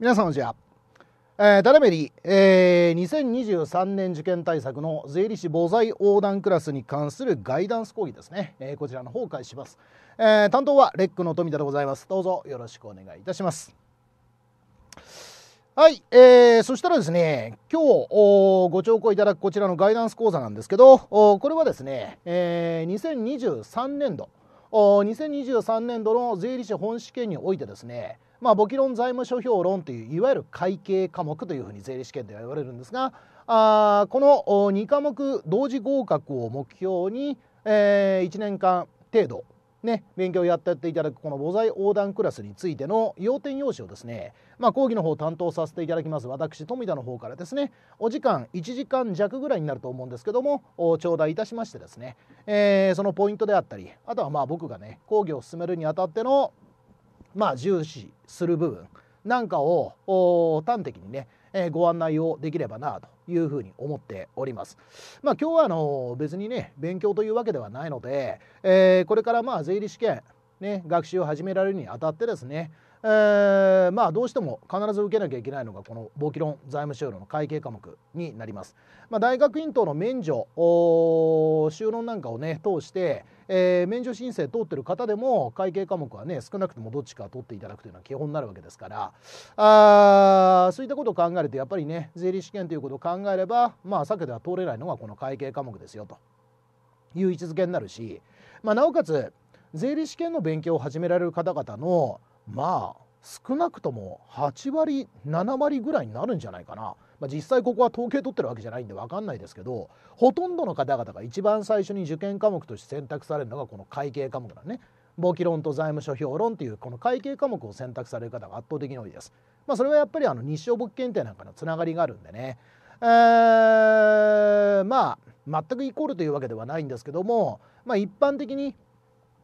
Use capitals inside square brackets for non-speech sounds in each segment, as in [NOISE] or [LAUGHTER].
皆さんじゃあ、えー、ダラベリ、えー、2023年受験対策の税理士母財横断クラスに関するガイダンス講義ですね、えー、こちらの方を開始します、えー、担当はレックの富田でございますどうぞよろしくお願いいたしますはい、えー、そしたらですね、今日ご聴講いただくこちらのガイダンス講座なんですけど、これはですね、えー、2023年度、2023年度の税理士本試験においてですね、まあ、簿記論財務諸表論といういわゆる会計科目というふうに税理試験では言われるんですがあこの2科目同時合格を目標に、えー、1年間程度ね、勉強をやっていただくこの母材横断クラスについての要点用紙をですね、まあ、講義の方を担当させていただきます私富田の方からですねお時間1時間弱ぐらいになると思うんですけども頂戴いたしましてですね、えー、そのポイントであったりあとはまあ僕がね講義を進めるにあたってのまあ、重視する部分なんかを端的にね、えー、ご案内をできればなというふうに思っております。まあ、今日はあの別にね勉強というわけではないので、えー、これからまあ税理士試験、ね、学習を始められるにあたってですねえー、まあどうしても必ず受けなきゃいけないのがこの簿記論財務収納の会計科目になります。まあ、大学院等の免除収納なんかをね通して、えー、免除申請通ってる方でも会計科目はね少なくともどっちか取っていただくというのは基本になるわけですからあそういったことを考えるとやっぱりね税理試験ということを考えればまあ避けては通れないのがこの会計科目ですよという位置づけになるし、まあ、なおかつ税理試験の勉強を始められる方々のまあ少なくとも8割7割ぐらいになるんじゃないかな、まあ、実際ここは統計取ってるわけじゃないんで分かんないですけどほとんどの方々が一番最初に受験科目として選択されるのがこの会計科目なんね簿記論と財務諸表論というこの会計科目を選択される方が圧倒的に多いです、まあ、それはやっぱりあの日照簿記検定なんかのつながりがあるんでねえー、まあ全くイコールというわけではないんですけども、まあ、一般的に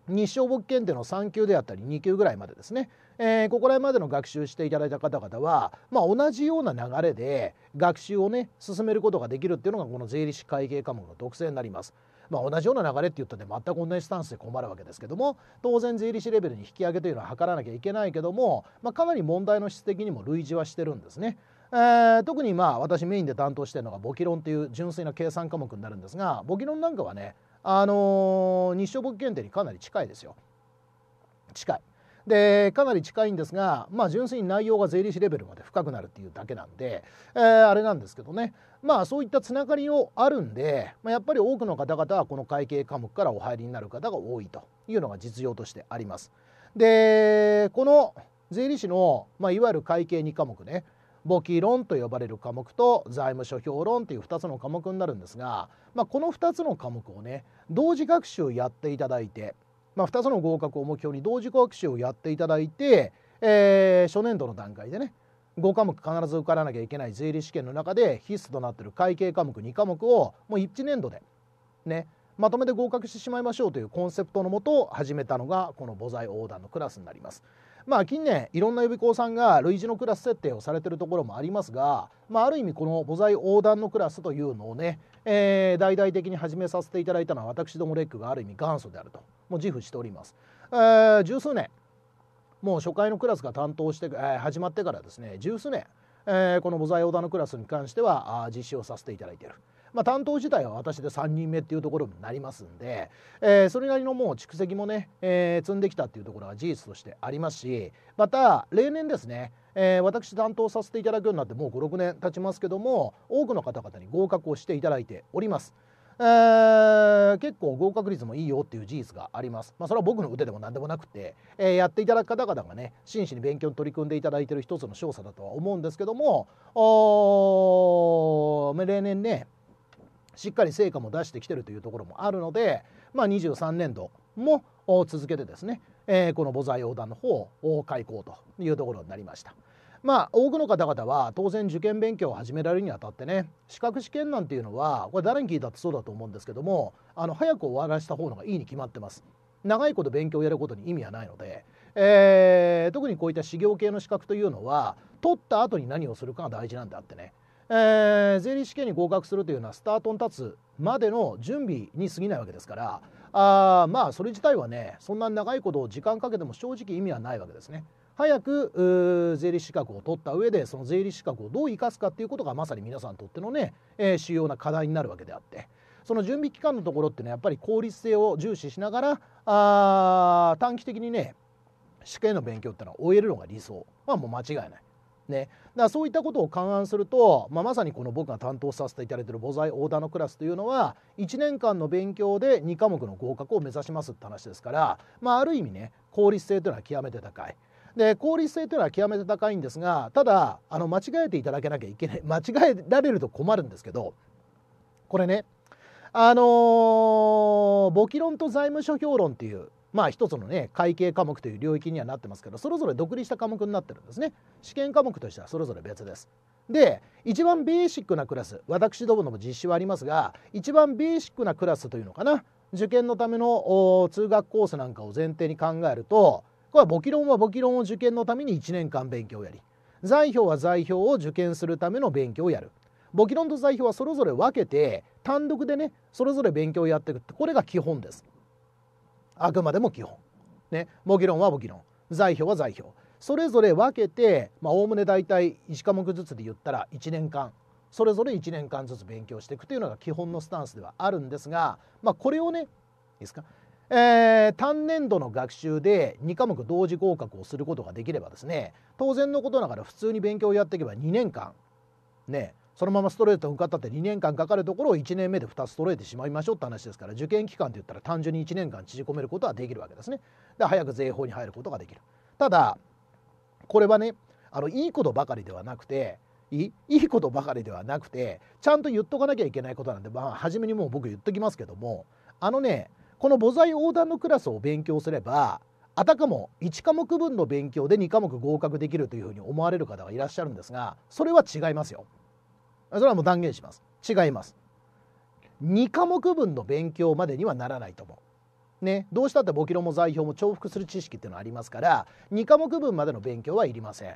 日照簿記検定の3級であったり2級ぐらいまでですね、えー、ここら辺までの学習していただいた方々は、まあ、同じような流れで学習をね進めることができるっていうのがこの税理士会計科目の特性になります。まあ、同じような流れって言ったで、全く同じスタンスで困るわけですけども当然税理士レベルに引き上げというのは図らなきゃいけないけども、まあ、かなり問題の質的にも類似はしてるんですね。えー、特にまあ私メインで担当してるのが簿記論っていう純粋な計算科目になるんですが簿記論なんかはねあの日照記検定にかなり近いですよ近い。でかなり近いんですが、まあ、純粋に内容が税理士レベルまで深くなるっていうだけなんで、えー、あれなんですけどねまあそういったつながりをあるんで、まあ、やっぱり多くの方々はこの会計科目からお入りになる方が多いというのが実情としてあります。でこの税理士の、まあ、いわゆる会計2科目ね簿記論と呼ばれる科目と財務諸表論という2つの科目になるんですが、まあ、この2つの科目をね同時学習をやっていただいて、まあ、2つの合格を目標に同時学習をやっていただいて、えー、初年度の段階でね5科目必ず受からなきゃいけない税理試験の中で必須となっている会計科目2科目をもう1年度でねまとめて合格してしまいましょうというコンセプトのもと始めたのがこの母材横断のクラスになります。まあ、近年いろんな予備校さんが類似のクラス設定をされてるところもありますが、まあ、ある意味この母材横断のクラスというのをね、えー、大々的に始めさせていただいたのは私どもレックがある意味元祖であるともう自負しております。えー、十数年もう初回のクラスが担当して、えー、始まってからですね十数年、えー、この母材横断のクラスに関しては実施をさせていただいている。まあ、担当自体は私で3人目っていうところになりますんで、えー、それなりのもう蓄積もね、えー、積んできたっていうところは事実としてありますしまた例年ですねえー、私担当させていただくようになってもう56年経ちますけども多くの方々に合格をしていただいております。えー、結構合格率もいいよっていう事実があります。まあ、それは僕の腕でも何でもなくて、えー、やっていただく方々がね真摯に勉強に取り組んでいただいている一つの少佐だとは思うんですけども例年ねしっかり成果も出してきてるというところもあるので、まあ、23年度も続けてですね、えー、この母材横断の方を開講というところになりました。まあ、多くの方々は当然受験勉強を始められるにあたってね資格試験なんていうのはこれ誰に聞いたってそうだと思うんですけどもあの早く終わらせた方のがいいに決まってます長いこと勉強をやることに意味はないので、えー、特にこういった修行系の資格というのは取った後に何をするかが大事なんであってねえー、税理士試験に合格するというのはスタートに立つまでの準備に過ぎないわけですからあまあそれ自体はねそんな長いこと時間かけても正直意味はないわけですね。早く税理士資格を取った上でその税理士資格をどう生かすかっていうことがまさに皆さんにとってのね、えー、主要な課題になるわけであってその準備期間のところっていうのはやっぱり効率性を重視しながらあ短期的にね試験の勉強っていうのは終えるのが理想まあもう間違いない。ね、だからそういったことを勘案すると、まあ、まさにこの僕が担当させていただいている母材オーダーのクラスというのは1年間の勉強で2科目の合格を目指しますって話ですから、まあ、ある意味ね効率性というのは極めて高い。で効率性というのは極めて高いんですがただあの間違えていただけなきゃいけない [LAUGHS] 間違えられると困るんですけどこれねあのー、簿記論と財務諸表論っていうまあ一つのね会計科目という領域にはなってますけどそれぞれ独立した科目になってるんですね試験科目としてはそれぞれ別ですで一番ベーシックなクラス私どものも実施はありますが一番ベーシックなクラスというのかな受験のための通学コースなんかを前提に考えるとこれは簿記論は簿記論を受験のために1年間勉強をやり財票は財票を受験するための勉強をやる簿記論と財票はそれぞれ分けて単独でねそれぞれ勉強をやっていくってこれが基本ですあくまでも基本。ね、模擬論は模擬論材表は材表それぞれ分けておおむね大体1科目ずつで言ったら1年間それぞれ1年間ずつ勉強していくというのが基本のスタンスではあるんですが、まあ、これをねいいですか、えー、単年度の学習で2科目同時合格をすることができればですね当然のことながら普通に勉強をやっていけば2年間ねそのままストレートを受かったって2年間かかるところを1年目で2つ揃えてしまいましょうって話ですから受験期間って言ったら単純に1年間縮こめることはできるわけですねで早く税法に入ることができるただこれはねあのいいことばかりではなくていいことばかりではなくてちゃんと言っとかなきゃいけないことなんで、まあ、初めにもう僕言っときますけどもあのねこの母材横断のクラスを勉強すればあたかも1科目分の勉強で2科目合格できるというふうに思われる方がいらっしゃるんですがそれは違いますよ。それはもう断言します違います2科目分の勉強までにはならないと思う。ね、どうしたって簿記論も財表も重複する知識っていうのはありますから2科目分までの勉強はいりません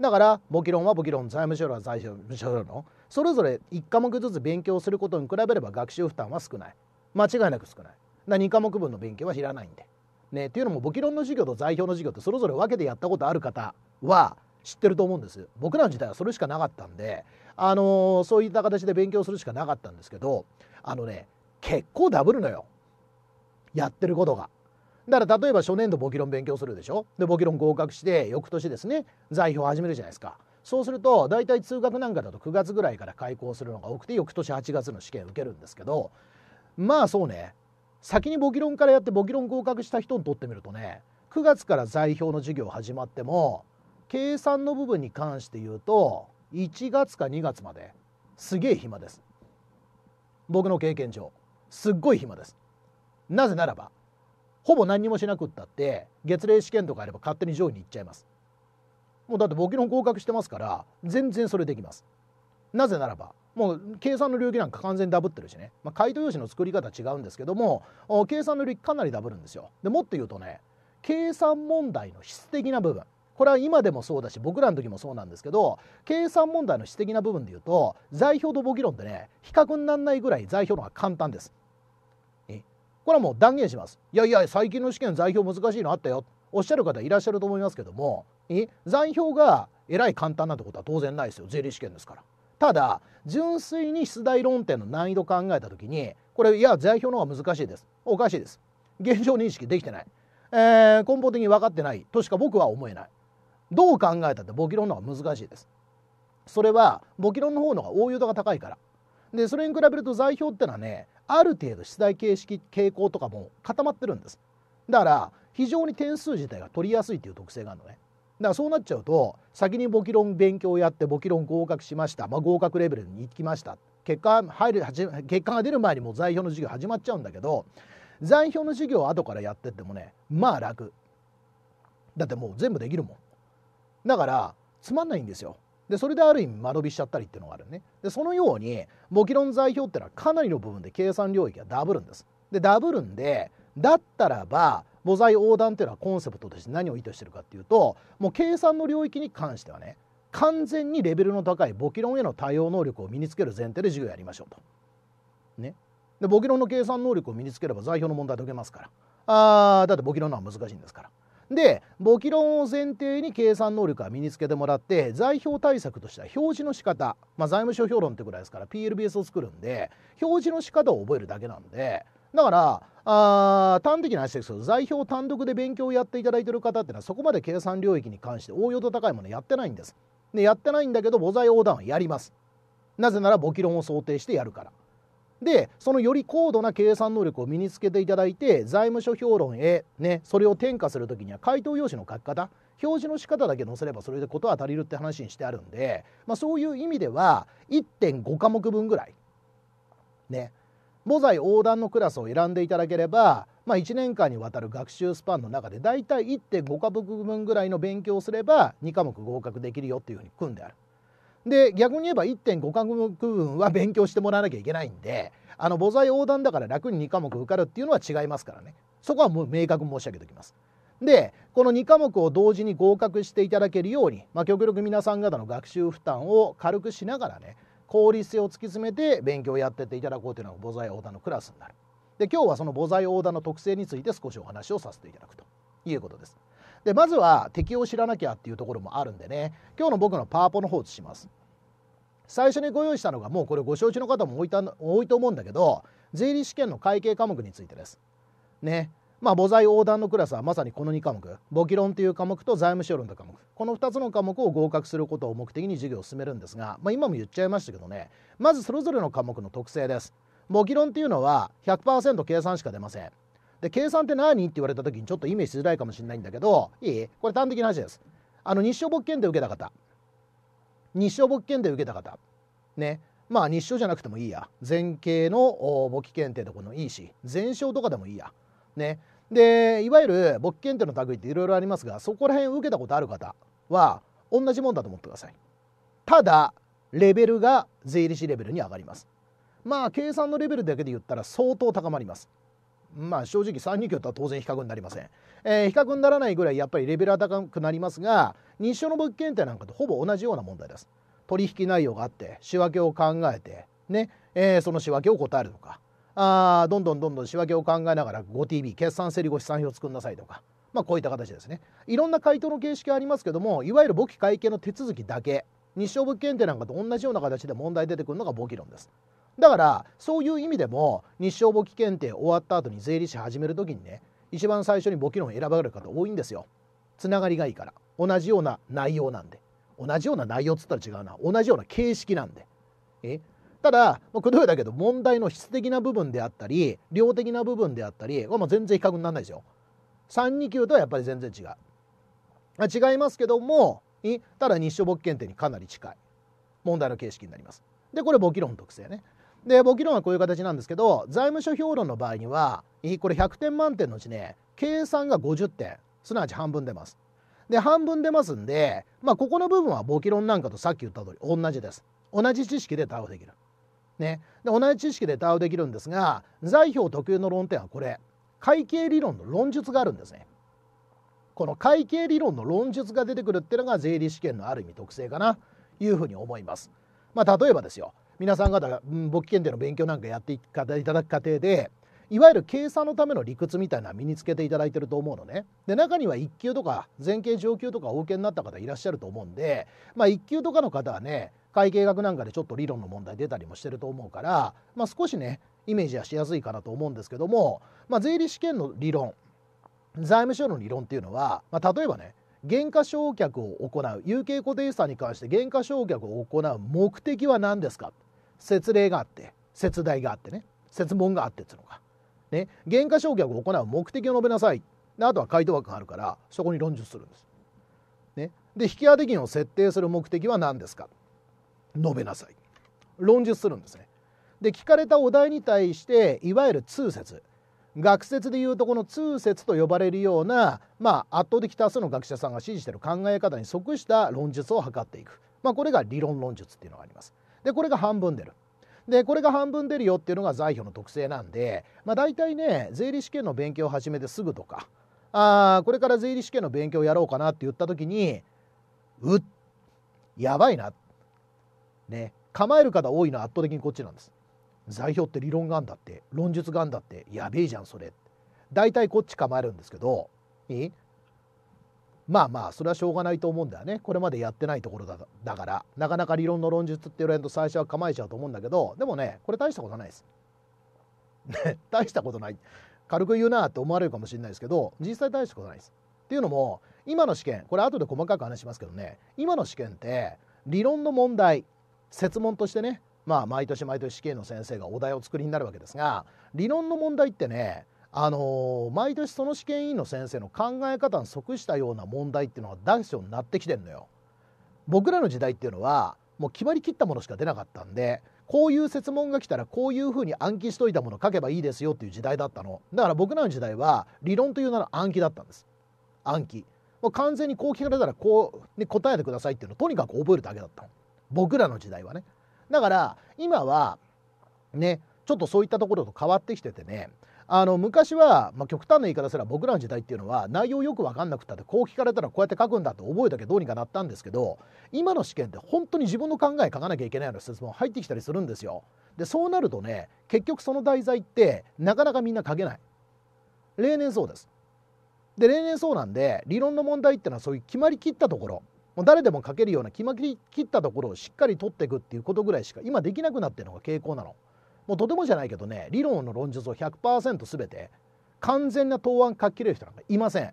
だから簿記論は簿記論財務省論は財務省論それぞれ1科目ずつ勉強することに比べれば学習負担は少ない間違いなく少ないだ2科目分の勉強はいらないんで。ね、っていうのも簿記論の授業と財表の授業ってそれぞれ分けてやったことある方は知ってると思うんです僕らの時代はそれしかなかったんであのそういった形で勉強するしかなかったんですけどあのね結構ダブるのよやってることが。だから例えば初年度簿記論勉強するでしょで簿記論合格して翌年ですね財表始めるじゃないですかそうすると大体通学なんかだと9月ぐらいから開校するのが多くて翌年8月の試験受けるんですけどまあそうね先に簿記論からやって簿記論合格した人にとってみるとね9月から財表の授業始まっても計算の部分に関して言うと1月か2月まですげえ暇です僕の経験上すっごい暇ですなぜならばほぼ何もしなくったって月齢試験とかあれば勝手に上位に行っちゃいますもうだって僕の合格してますから全然それできますなぜならばもう計算の領域なんか完全にダブってるしね、まあ、回答用紙の作り方違うんですけども計算の領域かなりダブるんですよでもっと言うとね計算問題の質的な部分これは今でもそうだし僕らの時もそうなんですけど計算問題の質的な部分で言うと座表と簿記論ってね比較にならないぐらい座表の方が簡単です。これはもう断言します。いやいや最近の試験座表難しいのあったよおっしゃる方いらっしゃると思いますけどもえ財表がえらい簡単なんてことは当然ないですよ税理試験ですから。ただ純粋に出題論点の難易度考えた時にこれいや座表の方が難しいですおかしいです現状認識できてない、えー、根本的に分かってないとしか僕は思えないどう考えたって簿記論の方が難しいですそれは簿記論の方のが応用度が高いからでそれに比べると座表ってのはねある程度出題形式傾向とかも固まってるんですだから非常に点数自体が取りやすいという特性があるのねだからそうなっちゃうと先に簿記論勉強をやって簿記論合格しました、まあ、合格レベルに行きました結果入る結果が出る前にもう在表の授業始まっちゃうんだけど在表の授業を後からやってってもねまあ楽だってもう全部できるもんだからつまんないんですよ。でそれである意味間延びしちゃったりっていうのがあるね。でそのように簿記論代表ってのはかなりの部分で計算領域がダブるんです。でダブるんでだったらば母材横断っていうのはコンセプトとして何を意図してるかっていうともう計算の領域に関してはね完全にレベルの高い簿記論への対応能力を身につける前提で授業やりましょうと。ね。で簿記論の計算能力を身につければ座標の問題解けますから。あだって簿記論のは難しいんですから。で簿記論を前提に計算能力は身につけてもらって財表対策としては表示の仕方、まあ、財務諸表論ってぐらいですから PLBS を作るんで表示の仕方を覚えるだけなんでだからあ端的な話ですけど財表単独で勉強をやっていただいてる方っていうのはそこまで計算領域に関して応用度高いものやってないんです。でやってないんだけど母財横断はやります。なぜなら簿記論を想定してやるから。でそのより高度な計算能力を身につけていただいて財務諸評論へ、ね、それを転嫁する時には回答用紙の書き方表示の仕方だけ載せればそれで事は足りるって話にしてあるんで、まあ、そういう意味では1.5科目分ぐらいね母材横断のクラスを選んでいただければ、まあ、1年間にわたる学習スパンの中でだいたい1.5科目分ぐらいの勉強をすれば2科目合格できるよっていうふうに組んである。で逆に言えば1.5科目分は勉強してもらわなきゃいけないんであの母材横断だから楽に2科目受かるっていうのは違いますからねそこはもう明確申し上げておきます。でこの2科目を同時に合格していただけるように、まあ、極力皆さん方の学習負担を軽くしながらね効率性を突き詰めて勉強をやってっていただこうというのが母材横断のクラスになる。で今日はその母材横断の特性について少しお話をさせていただくということです。でまずは敵を知らなきゃっていうところもあるんでね今日の僕のパワポの方をします。最初にご用意したのがもうこれご承知の方も多いた多いと思うんだけど税理士試験の会計科目についてです。ね。まあ、母材横断のクラスはまさにこの2科目簿記論という科目と財務省論という科目この2つの科目を合格することを目的に授業を進めるんですが、まあ、今も言っちゃいましたけどねまずそれぞれの科目の特性です簿記論っていうのは100%計算しか出ませんで計算って何って言われた時にちょっとイメージしづらいかもしれないんだけどいいこれ端的な話ですあの日照簿記検定受けた方日照簿記検定受けた方ねまあ日照じゃなくてもいいや前傾の簿記検定とかのいいし全勝とかでもいいやねでいわゆる簿記検定の類っていろいろありますがそこら辺受けたことある方は同じもんだと思ってくださいただレベルが税理士レベルに上がりますまあ計算のレベルだけで言ったら相当高まりますまあ正直3人級とは当然比較になりません、えー、比較にならないぐらいやっぱりレベルは高くなりますが認証の物件ってなんかとほぼ同じような問題です取引内容があって仕分けを考えてね、えー、その仕分けを答えるとかあどんどんどんどん仕分けを考えながら 5TV 決算整理後試算表を作んなさいとかまあこういった形ですねいろんな回答の形式ありますけどもいわゆる簿記会計の手続きだけ日照物件ってなんかと同じような形で問題出てくるのが簿記論ですだからそういう意味でも日照簿記検定終わった後に税理士始める時にね一番最初に簿記論選ばれる方多いんですよつながりがいいから同じような内容なんで同じような内容っつったら違うな同じような形式なんでえただくどいだけど問題の質的な部分であったり量的な部分であったりはも全然比較にならないですよ32級とはやっぱり全然違う違いますけどもただ日照簿記検定にかなり近い問題の形式になりますでこれ簿記論特性ねで簿記論はこういう形なんですけど財務諸表論の場合にはこれ100点満点のうちね計算が50点すなわち半分出ますで半分出ますんで、まあ、ここの部分は簿記論なんかとさっき言った通り同じです同じ知識で対応できる、ね、で同じ知識で対応できるんですが財表特有の論点はこれ会計理論の論述があるんですねこの会計理論の論述が出てくるっていうのが税理試験のある意味特性かないうふうに思います、まあ、例えばですよ皆さん方が簿記検定の勉強なんかやっていただく過程でいわゆる計算のための理屈みたいな身につけていただいてると思うのねで中には1級とか前傾上級とかお受けになった方いらっしゃると思うんで、まあ、1級とかの方はね会計学なんかでちょっと理論の問題出たりもしてると思うから、まあ、少しねイメージはしやすいかなと思うんですけども、まあ、税理士試験の理論財務省の理論っていうのは、まあ、例えばね減価償却を行う有形固定資産に関して減価償却を行う目的は何ですか説例があって説題があってね設問があってっていうのがね、減価償却を行う目的を述べなさいであとは回答枠があるからそこに論述するんです。ね、で引き当て金を設定する目的は何ですか述べなさい論述するんですね。で聞かれたお題に対していわゆる通説学説でいうとこの通説と呼ばれるような、まあ、圧倒的多数の学者さんが支持している考え方に即した論述を図っていく、まあ、これが理論論述っていうのがあります。でこれが半分出る。でこれが半分出るよっていうのが財票の特性なんで、まあ、大体ね税理士試験の勉強を始めてすぐとかあこれから税理士試験の勉強をやろうかなって言った時にうっやばいなね構える方多いのは圧倒的にこっちなんです。財票って理論があんだって論述があんだってやべえじゃんそれ大体こっち構えるんですけどまあまあそれはしょうがないと思うんだよねこれまでやってないところだだからなかなか理論の論述って言われると最初は構えちゃうと思うんだけどでもねこれ大したことないです。[LAUGHS] ね大したことない軽く言うなって思われるかもしれないですけど実際大したことないです。っていうのも今の試験これ後で細かく話しますけどね今の試験って理論の問題設問としてねまあ毎年毎年試験の先生がお題を作りになるわけですが理論の問題ってねあの毎年その試験委員の先生の考え方に即したような問題っていうのは出すようになってきてんのよ。僕らの時代っていうのはもう決まりきったものしか出なかったんでこういう設問が来たらこういうふうに暗記しといたもの書けばいいですよっていう時代だったのだから僕らの時代は理論というなら暗記だったんです暗記もう完全にこう聞かれたらこう、ね、答えてくださいっていうのをとにかく覚えるだけだったの僕らの時代はねだから今はねちょっとそういったところと変わってきててねあの昔は、まあ、極端な言い方すら僕らの時代っていうのは内容よく分かんなくたってこう聞かれたらこうやって書くんだって覚えたけどうにかなったんですけど今の試験って本当に自分の考え書かなきゃいけないような質問入ってきたりするんですよ。でそうなるとね結局その題材ってなかなかみんな書けない。例年そうです。で例年そうなんで理論の問題っていうのはそういう決まりきったところもう誰でも書けるような決まりきったところをしっかり取っていくっていうことぐらいしか今できなくなってるのが傾向なの。もうとてもじゃないけどね理論の論述を100%全て完全な答案書きれる人なんかいません。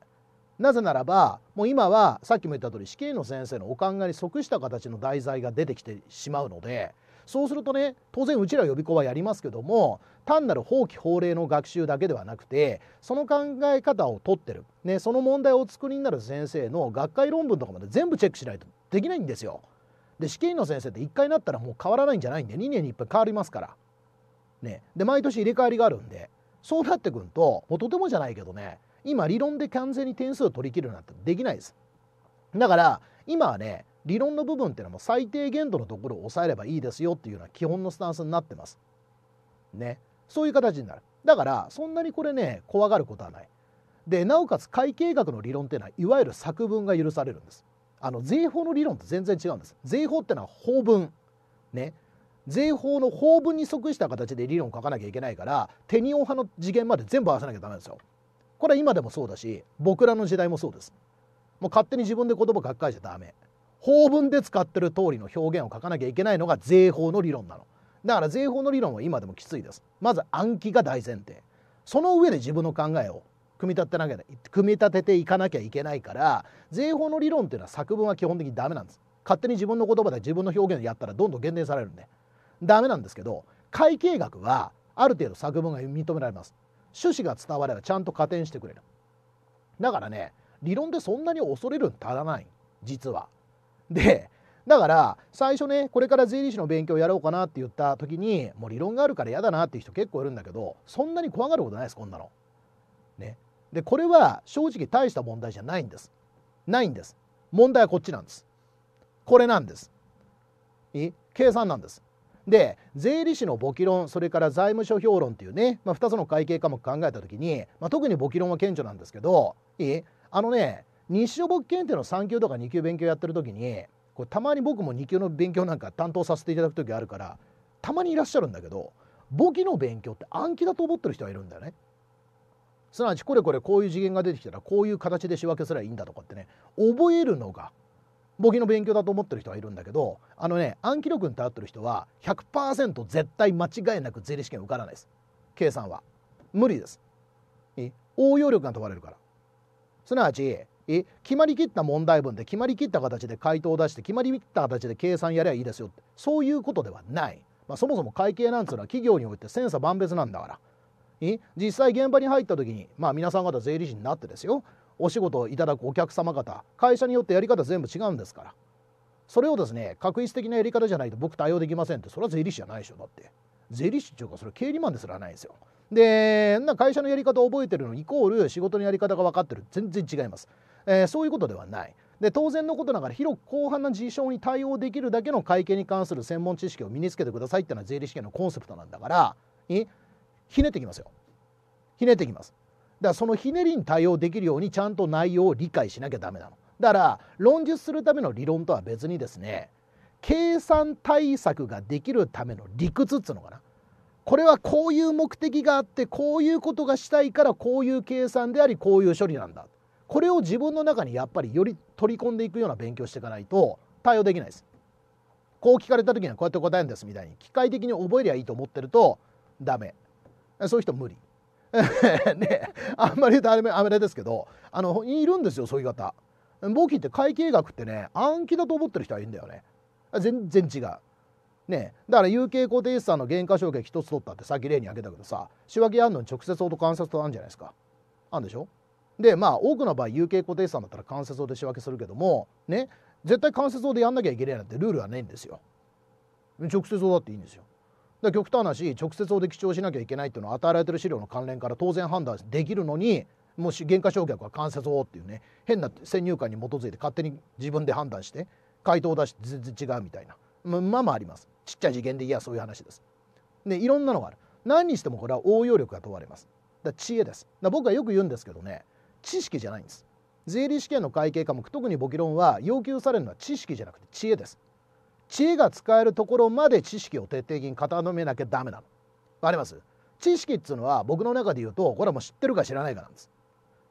なぜならばもう今はさっきも言った通り死刑の先生のお考えに即した形の題材が出てきてしまうのでそうするとね当然うちら予備校はやりますけども単なる法規法令の学習だけではなくてその考え方を取ってる、ね、その問題をお作りになる先生の学会論文とかまで全部チェックしないとできないんですよ。で死刑の先生って1回なったらもう変わらないんじゃないんで2年に1回変わりますからね、で毎年入れ替わりがあるんでそうなってくるともうとてもじゃないけどね今理論で完全に点数を取り切るなんてできないですだから今はね理論の部分っていうのはもう最低限度のところを抑えればいいですよっていうのは基本のスタンスになってますねそういう形になるだからそんなにこれね怖がることはないでなおかつ会計学の理論っていうのはいわゆる作文が許されるんですあの税法の理論と全然違うんです税法っていうのは法文ね税法の法文に即した形で理論を書かなきゃいけないからテニオン派の次元まで全部合わせなきゃダメですよ。これは今でもそうだし僕らの時代もそうです。もう勝手に自分で言葉書き換えちゃダメ。法文で使ってる通りの表現を書かなきゃいけないのが税法の理論なの。だから税法の理論は今でもきついです。まず暗記が大前提。その上で自分の考えを組み立てなきゃ組み立てていかなきゃいけないから税法の理論っていうのは作文は基本的にダメなんです。勝手に自分の言葉で自分の表現やったらどんどん減点されるんで。ダメなんですけど会計学はある程度作文が認められます趣旨が伝わればちゃんと加点してくれるだからね理論でそんなに恐れるん足らない実はでだから最初ねこれから税理士の勉強やろうかなって言った時にもう理論があるから嫌だなっていう人結構いるんだけどそんなに怖がることないですこんなの。ね。でこれは正直大した問題じゃないんです。ないんです。問題はこっちなんです。これなんです。え計算なんです。で税理士の簿記論それから財務諸評論っていうね、まあ、2つの会計科目考えた時に、まあ、特に簿記論は顕著なんですけどいいあのね日照簿記検定の3級とか2級勉強やってる時にこれたまに僕も2級の勉強なんか担当させていただく時あるからたまにいらっしゃるんだけど簿記の勉強って暗記だと思ってる人がいるんだよね。すなわちこれこれこういう次元が出てきたらこういう形で仕分けすればいいんだとかってね覚えるのが簿記の勉強だと思ってる人はいるんだけどあのね暗記力に頼ってる人は100%絶対間違いなく税理試験受からないです計算は無理です応用力が問われるからすなわち決まりきった問題文で決まりきった形で回答を出して決まりきった形で計算やりゃいいですよってそういうことではない、まあ、そもそも会計なんつうのは企業において千差万別なんだから実際現場に入った時にまあ皆さん方税理士になってですよお仕事をいただくお客様方会社によってやり方全部違うんですからそれをですね画一的なやり方じゃないと僕対応できませんってそれは税理士じゃないでしょだって税理士っていうかそれ経理マンですらないですよでな会社のやり方を覚えてるのイコール仕事のやり方が分かってる全然違います、えー、そういうことではないで当然のことながら広く広範な事象に対応できるだけの会計に関する専門知識を身につけてくださいっていうのは税理士権のコンセプトなんだからひねってきますよひねってきますだからそのひねりに対応できるようにちゃんと内容を理解しなきゃダメなのだから論述するための理論とは別にですね計算対策ができるための理屈っつうのかなこれはこういう目的があってこういうことがしたいからこういう計算でありこういう処理なんだこれを自分の中にやっぱりより取り込んでいくような勉強していかないと対応できないですこう聞かれた時にはこうやって答えるんですみたいに機械的に覚えりゃいいと思ってるとダメそういう人無理 [LAUGHS] ね、あんまり言うとあれあれですけどあのいるんですよそういう方簿記って会計学ってね暗記だと思ってる人はいいんだよね全然違うねだから有形固定資産の減価償却一つ取ったってさっき例に挙げたけどさ仕分けやんのに直接音と間接とあるんじゃないですかあるでしょでまあ多くの場合有形固定資産だったら間接法で仕分けするけどもね絶対間接法でやんなきゃいけないなんてルールはないんですよ直接法だっていいんですよだ極端なし直接をで記帳しなきゃいけないっていうのは与えられてる資料の関連から当然判断できるのにもし減価償却は間接をっていうね変な先入観に基づいて勝手に自分で判断して回答を出して全然違うみたいなまあまあありますちっちゃい次元でいやそういう話ですでいろんなのがある何にしてもこれは応用力が問われますだ知恵ですだ僕はよく言うんですけどね知識じゃないんです税理試験の会計科目特に簿記論は要求されるのは知識じゃなくて知恵です知恵が使えるところまで知識を徹底的に固めなきゃダメなの。あります知識っつうのは僕の中で言うとこれはもう知ってるか知らないかなんです。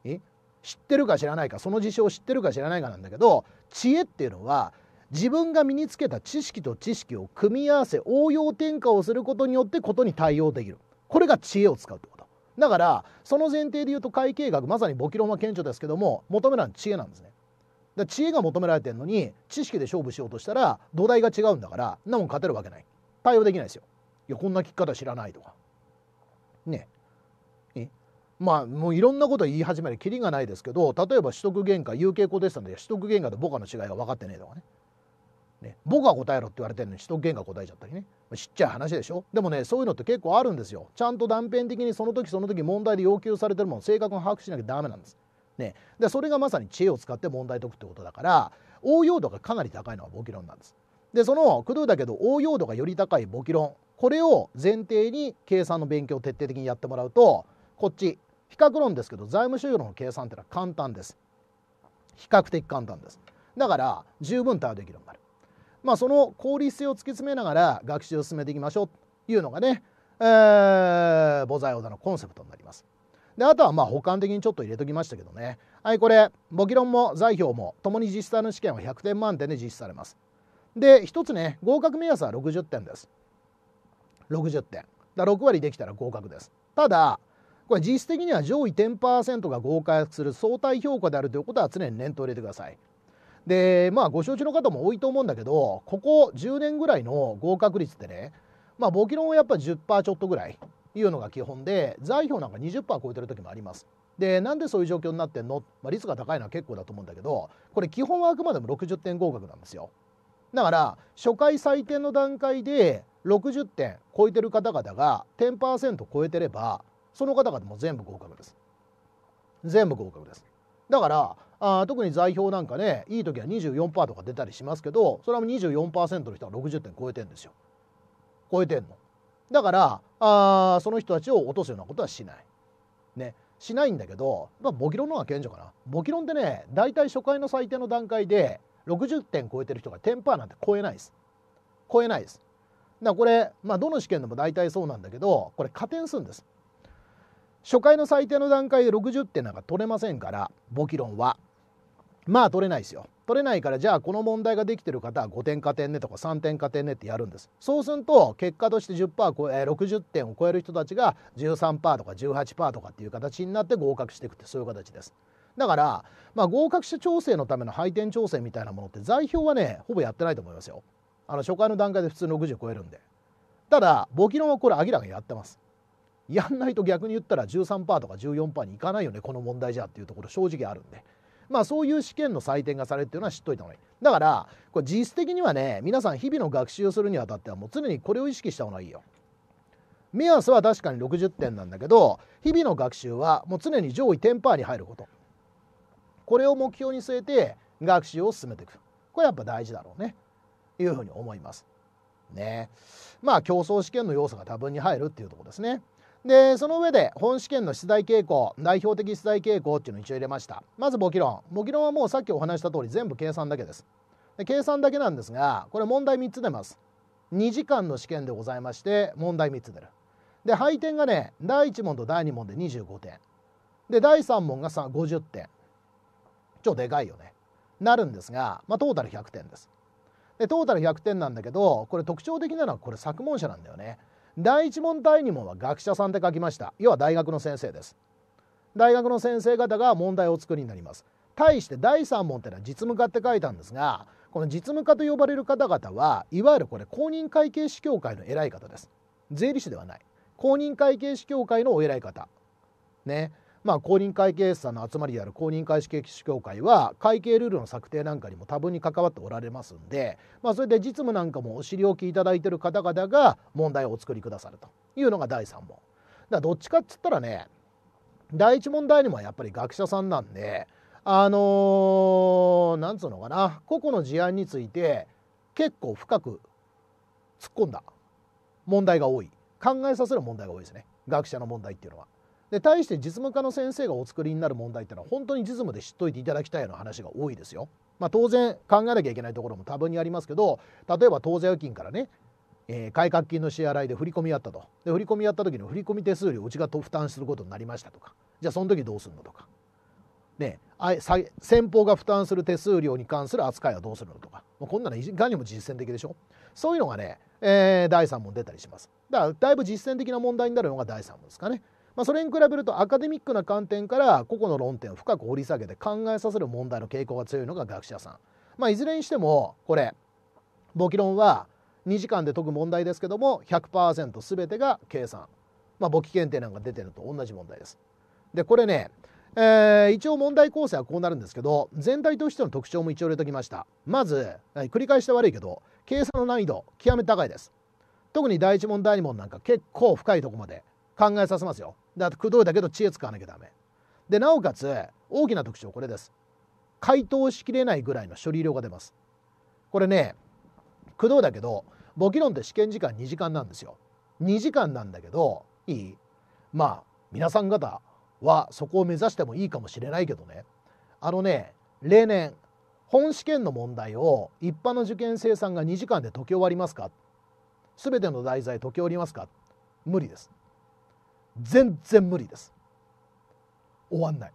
え知ってるか知らないかその事象を知ってるか知らないかなんだけど知恵っていうのは自分が身につけた知識と知識を組み合わせ応用転換をすることによってことに対応できるこれが知恵を使うってことだからその前提で言うと会計学まさにボキロマ顕著ですけども求めるのは知恵なんですねだ知恵が求められてるのに知識で勝負しようとしたら土台が違うんだからなもん勝てるわけない対応できないですよいやこんな聞き方知らないとかねえまあもういろんなこと言い始めるきりがないですけど例えば取得原価有形固定資産で取得原価と母価の違いが分かってねえとかねね母価答えろって言われてるのに取得原価答えちゃったりねちっちゃい話でしょでもねそういうのって結構あるんですよちゃんと断片的にその時その時問題で要求されてるもの正確に把握しなきゃダメなんですね、でそれがまさに知恵を使って問題解くってことだから応用度がかなり高いのが簿記論なんです。でその工藤だけど応用度がより高い簿記論これを前提に計算の勉強を徹底的にやってもらうとこっち比較論ですけど財務収入の計算ってのは簡単です比較的簡単ですだから十分対応できるようになるまあその効率性を突き詰めながら学習を進めていきましょうというのがねえー、母財王座のコンセプトになりますであとはまあ補完的にちょっと入れときましたけどねはいこれ簿記論も財表もともに実際の試験は100点満点で実施されますで一つね合格目安は60点です60点だ6割できたら合格ですただこれ実質的には上位10%が合格する相対評価であるということは常に念頭入れてくださいでまあご承知の方も多いと思うんだけどここ10年ぐらいの合格率ってねまあ簿記論はやっぱ10%ちょっとぐらいいうのが基本で財票なんか20%超えてる時もあります。でなんでそういう状況になってんの、まあ、率が高いのは結構だと思うんだけどこれ基本はあくまでも60点合格なんですよ。だから初回採点の段階で60点超えてる方々が10%超えてればその方々も全部合格です。全部合格です。だからあ特に財票なんかねいい時は24%とか出たりしますけどそれはもう24%の人が60点超えてんですよ。超えてんの。だからあその人たちを落とすようなことはしない。ね、しないんだけど、まあ、ボキロンの方が顕著かな。ボキロンってね大体初回の最低の段階で60点超えてる人が10%なんて超えないです。超えないです。だからこれ、まあ、どの試験でも大体そうなんだけどこれ加点するんです。初回の最低の段階で60点なんか取れませんからボキロンは。まあ取れないですよ。取れないからじゃあこの問題ができてる方は5点加点ねとか3点加点ねってやるんですそうすると結果として10%超え60点を超える人たちが13%とか18%とかっていう形になって合格していくってそういう形ですだから、まあ、合格者調整のための配点調整みたいなものって座標はねほぼやってないと思いますよあの初回の段階で普通60超えるんでただ簿記論はこれ明らかにやってますやんないと逆に言ったら13%とか14%にいかないよねこの問題じゃっていうところ正直あるんで。まあそういう試験の採点がされるっていうのは知っといた方がいい。だからこれ実質的にはね皆さん日々の学習をするにあたってはもう常にこれを意識した方がいいよ。目安は確かに60点なんだけど日々の学習はもう常に上位10%に入ることこれを目標に据えて学習を進めていくこれやっぱ大事だろうねいうふうに思います。ねまあ競争試験の要素が多分に入るっていうとこですね。でその上で本試験の出題傾向代表的出題傾向っていうのを一応入れましたまず簿記論簿記論はもうさっきお話した通り全部計算だけですで計算だけなんですがこれ問題3つ出ます2時間の試験でございまして問題3つ出るで配点がね第1問と第2問で25点で第3問が50点ちょでかいよねなるんですが、まあ、トータル100点ですでトータル100点なんだけどこれ特徴的なのはこれ作文者なんだよね第一問題二問は学者さんって書きました要は大学の先生です大学の先生方が問題を作りになります対して第三問ってのは実務家って書いたんですがこの実務家と呼ばれる方々はいわゆるこれ公認会計士協会の偉い方です税理士ではない公認会計士協会のお偉い方ねまあ、公認会計士さんの集まりである公認会計士協会は会計ルールの策定なんかにも多分に関わっておられますんで、まあ、それで実務なんかもお尻置きいただいてる方々が問題をお作りくださるというのが第3問。だからどっちかっつったらね第1問題にもやっぱり学者さんなんであのー、なんつうのかな個々の事案について結構深く突っ込んだ問題が多い考えさせる問題が多いですね学者の問題っていうのは。で対して実務家の先生がお作りになる問題ってのは本当に実務で知っといていただきたいような話が多いですよ。まあ、当然考えなきゃいけないところも多分にありますけど例えば当座預金からねえー、改革金の支払いで振り込みやったとで振り込みやった時の振り込み手数料をうちが負担することになりましたとかじゃあその時どうするのとか、ね、あ先方が負担する手数料に関する扱いはどうするのとか、まあ、こんなのいかにも実践的でしょそういうのがね、えー、第3問出たりしますだからだいぶ実践的な問題になるのが第3問ですかねまあ、それに比べるとアカデミックな観点から個々の論点を深く掘り下げて考えさせる問題の傾向が強いのが学者さん。まあ、いずれにしてもこれ簿記論は2時間で解く問題ですけども100%全てが計算、まあ、簿記検定なんか出てるのと同じ問題です。でこれね、えー、一応問題構成はこうなるんですけど全体としての特徴も一応入れときましたまず、はい、繰り返して悪いけど計算の難易度極めて高いです特に第1問第2問なんか結構深いとこまで考えさせますよだってくどいだけど知恵使わなきゃダメでなおかつ大きな特徴これです回答しきれないぐらいの処理量が出ますこれねくどいだけど簿記論って試験時間2時間なんですよ2時間なんだけどいいまあ皆さん方はそこを目指してもいいかもしれないけどねあのね例年本試験の問題を一般の受験生さんが2時間で解き終わりますか全ての題材解き終わりますか無理です全然無理です終わんない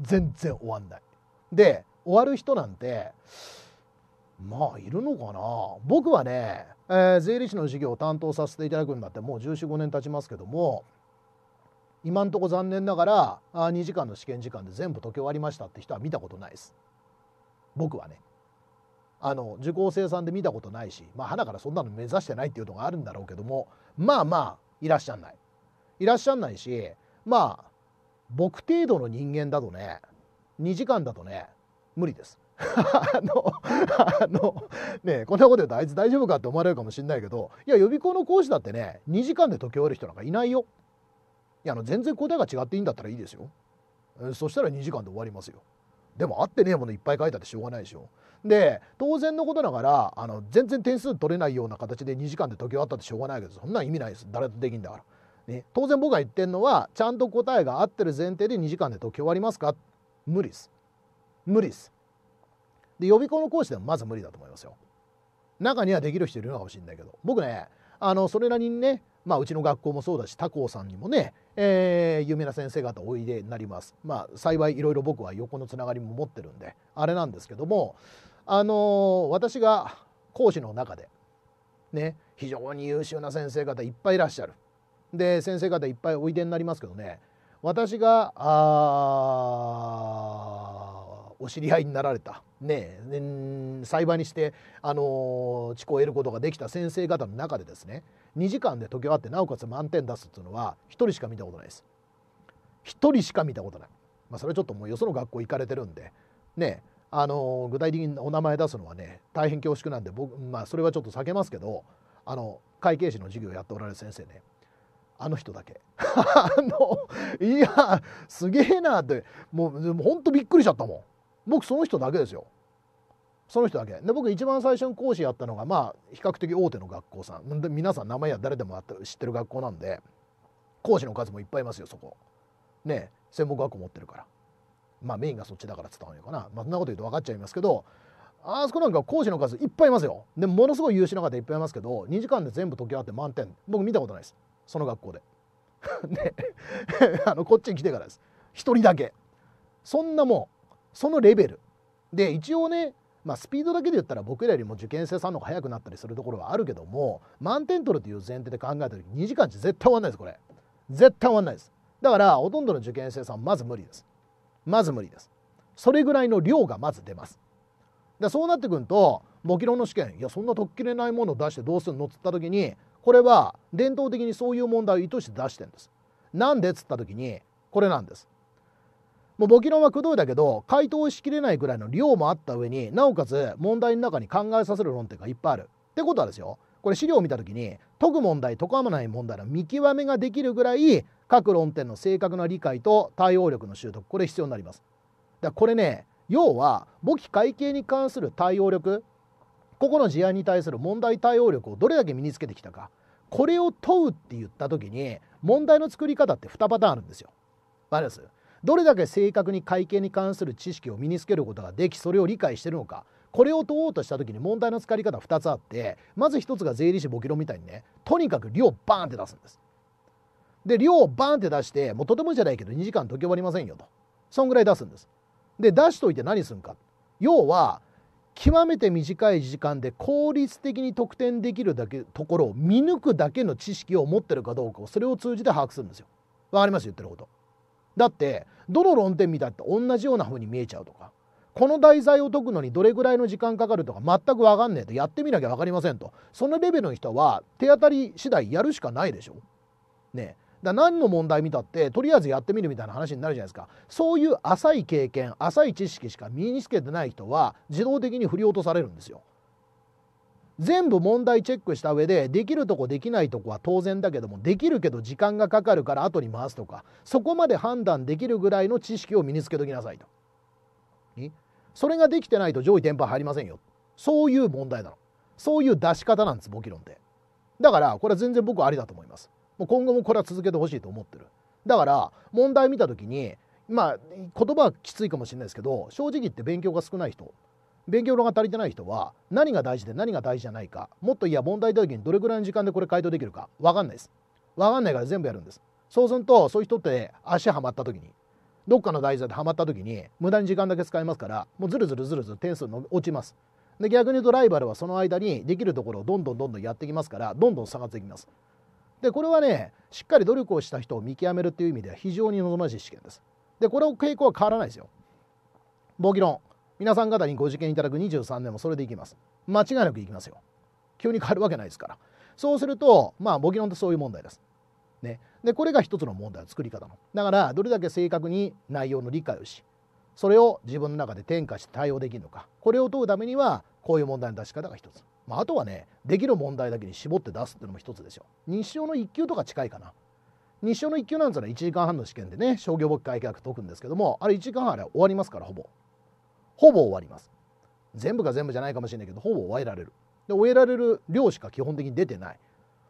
全然終わんないで終わる人なんてまあいるのかな僕はね、えー、税理士の授業を担当させていただくんだってもう1415年経ちますけども今んとこ残念ながらあ2時間の試験時間で全部解き終わりましたって人は見たことないです僕はねあの受講生さんで見たことないしまあはなからそんなの目指してないっていうのがあるんだろうけどもまあまあいらっしゃらないいらっしゃんないしまあ僕程度の人間だとね2時間だとね無理です。[LAUGHS] あの、あの、ねこんなこと言うとあいつ大丈夫かって思われるかもしんないけど、いや、予備校の講師だってね、2時間で解き終える人なんかいないよ。いや、あの、全然答えが違っていいんだったらいいですよ。そしたら2時間で終わりますよ。でも会ってねえものいっぱい書いたってしょうがないでしょ。で、当然のことながら、あの、全然点数取れないような形で2時間で解き終わったってしょうがないけど、そんなん意味ないです。誰とできんだから。ね、当然僕が言ってるのはちゃんと答えが合ってる前提で2時間で解き終わりますか無理です無理ですで予備校の講師でもまず無理だと思いますよ中にはできる人いるのかもしれないけど僕ねあのそれなりにねまあ、うちの学校もそうだし他校さんにもね、えー、有名な先生方おいでになります。まあ、幸いいろいろ僕は横のつながりも持ってるんであれなんですけども、あのー、私が講師の中で、ね、非常に優秀な先生方いっぱいいらっしゃる。で先生方いっぱいおいでになりますけどね私があお知り合いになられた、ねね、栽培にしてあのを得ることができた先生方の中でですね2時間で解き終わってなおかつ満点出すっていうのは1人しか見たことないです。1人しか見たことない。まあ、それはちょっともうよその学校行かれてるんでねあの具体的にお名前出すのはね大変恐縮なんで僕、まあ、それはちょっと避けますけどあの会計士の授業をやっておられる先生ねあの人だけ [LAUGHS] あのいやすげえなってもうほんとびっくりしちゃったもん僕その人だけですよその人だけで僕一番最初に講師やったのがまあ比較的大手の学校さんで皆さん名前は誰でも知ってる学校なんで講師の数もいっぱいいますよそこね専門学校持ってるからまあメインがそっちだから伝わるのかな、まあ、そんなこと言うと分かっちゃいますけどあそこなんか講師の数いっぱいいますよでものすごい優秀な方いっぱいいますけど2時間で全部解き終わって満点僕見たことないですその学校で [LAUGHS] であのこっちに来てからです1人だけそんなもんそのレベルで一応ねまあ、スピードだけで言ったら僕らよりも受験生さんの方が速くなったりするところはあるけども満点取るという前提で考えた時2時間って絶対終わんないですこれ絶対終わんないですだからほとんどの受験生さんまず無理ですまず無理ですそれぐらいの量がまず出ますでそうなってくると模擬論の試験いやそんなっ切れないものを出してどうするのっつった時にこれは伝統的にそういう問題を意図して出してるんです。なんでっつった時にこれなんです。もう簿記論はくどいだけど回答しきれないぐらいの量もあった上になおかつ問題の中に考えさせる論点がいっぱいある。ってことはですよこれ資料を見た時に解く問題解かない問題の見極めができるぐらい各論点の正確な理解と対応力の習得これ必要になります。だこれね要は簿記会計に関する対応力個々の事案に対する問題対応力をどれだけ身につけてきたかこれを問うって言った時に問題の作り方って2パターンあるんですよ。すどれだけ正確に会計に関する知識を身につけることができそれを理解してるのかこれを問おうとした時に問題の使い方2つあってまず1つが税理士ボキロみたいにねとにかく量バーンって出すんです。で量をバーンって出してもうとてもじゃないけど2時間解き終わりませんよとそんぐらい出すんです。で出しといて何するか要は極めて短い時間で効率的に得点できるだけところを見抜くだけの知識を持ってるかどうかをそれを通じて把握するんですよ。わかります言ってること。だってどの論点見たって同じような風に見えちゃうとかこの題材を解くのにどれぐらいの時間かかるとか全く分かんねえとやってみなきゃ分かりませんとそのレベルの人は手当たり次第やるしかないでしょ。ねえだ何の問題見たってとりあえずやってみるみたいな話になるじゃないですかそういう浅い経験浅い知識しか身につけてない人は自動的に振り落とされるんですよ。全部問題チェックした上でできるとこできないとこは当然だけどもできるけど時間がかかるから後に回すとかそこまで判断できるぐらいの知識を身につけときなさいと。それができてないと上位電波入りませんよそういう問題なのそういう出し方なんです簿記論ってだからこれは全然僕はありだと思いますもう今後もこれは続けてほしいと思ってるだから問題見た時にまあ言葉はきついかもしれないですけど正直言って勉強が少ない人勉強が足りてない人は何が大事で何が大事じゃないかもっといや問題出た時にどれぐらいの時間でこれ回答できるか分かんないです分かんないから全部やるんですそうするとそういう人って足はまった時にどっかの題材ではまった時に無駄に時間だけ使いますからもうずるずるずるずる点数の落ちますで逆に言うとライバルはその間にできるところをどんどんどんどんやってきますからどんどん下がっていきますでこれはねしっかり努力をした人を見極めるっていう意味では非常に望ましい試験ですでこれを傾向は変わらないですよ簿記論皆さん方にご受験いただく23年もそれでいきます間違いなくいきますよ急に変わるわけないですからそうするとまあ簿記論ってそういう問題ですね、でこれが一つの問題の作り方のだからどれだけ正確に内容の理解をしそれを自分の中で転化して対応できるのかこれを問うためにはこういう問題の出し方が一つ、まあ、あとはねできる問題だけに絞って出すっていうのも一つですよ日照の1級とか近いかな日照の1級なんてのは1時間半の試験でね商業簿記改革解くんですけどもあれ1時間半あれ終わりますからほぼほぼ終わります全部が全部じゃないかもしれないけどほぼ終えられるで終えられる量しか基本的に出てない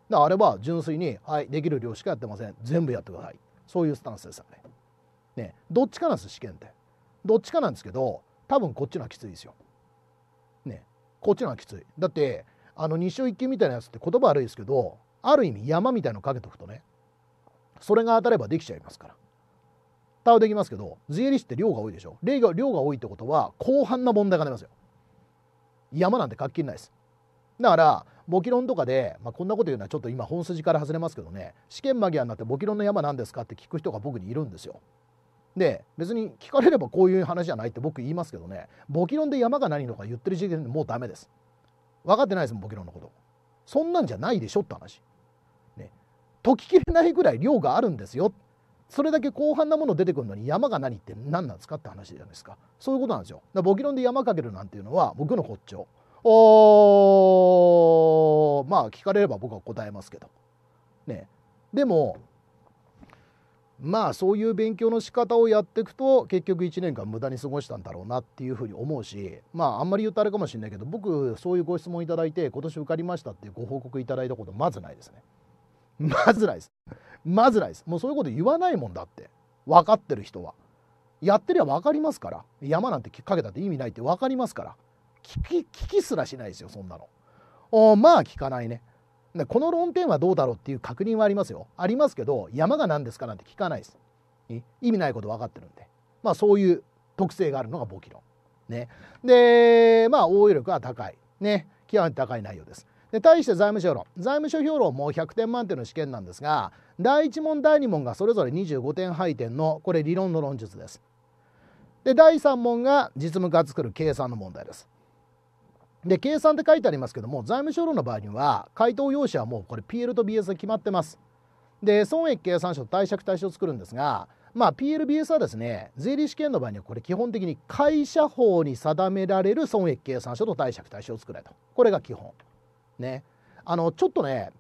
だあれば純粋にはいできる量しかやってません全部やってくださいそういうスタンスですよねねどっちかなんです試験ってどっちかなんですけど多分こっちのはきついですよ。ねこっちのはきつい。だってあの二勝一級みたいなやつって言葉悪いですけどある意味山みたいのかけとくとねそれが当たればできちゃいますから。対応できますけど税理士って量が多いでしょ量が量が多いってことは広範な問題が出ますよ。山なんてかっきりないです。だから簿記論とかで、まあ、こんなこと言うのはちょっと今本筋から外れますけどね試験間際になって簿記論の山なんですかって聞く人が僕にいるんですよ。で別に聞かれればこういう話じゃないって僕言いますけどね簿記論で山が何のか言ってる時点でもうダメです分かってないですもん簿記論のことそんなんじゃないでしょって話、ね、解ききれないぐらい量があるんですよそれだけ広範なもの出てくるのに山が何って何なんですかって話じゃないですかそういうことなんですよ簿記論で山かけるなんていうのは僕の骨頂おまあ聞かれれば僕は答えますけどねでもまあそういう勉強の仕方をやっていくと結局1年間無駄に過ごしたんだろうなっていうふうに思うしまああんまり言ったあれかもしれないけど僕そういうご質問いただいて今年受かりましたっていうご報告いただいたことまずないですね。まずないです。まずないです。もうそういうこと言わないもんだって分かってる人は。やってりゃ分かりますから山なんてかけたって意味ないって分かりますから聞き聞きすらしないですよそんなの。おまあ聞かないね。でこの論点はどうだろうっていう確認はありますよありますけど山が何ですかなんて聞かないです意味ないこと分かってるんでまあそういう特性があるのが簿記論ねでまあ応用力は高いね極めて高い内容ですで対して財務省論財務諸評論も100点満点の試験なんですが第1問第2問がそれぞれ25点配点のこれ理論の論述ですで第3問が実務家作る計算の問題ですで計算って書いてありますけども財務省論の場合には回答用紙はもうこれ PL と BS が決まってますで損益計算書と貸借対照を作るんですがまあ PLBS はですね税理士試験の場合にはこれ基本的に会社法に定められる損益計算書と貸借対照を作れとこれが基本ねあのちょっとね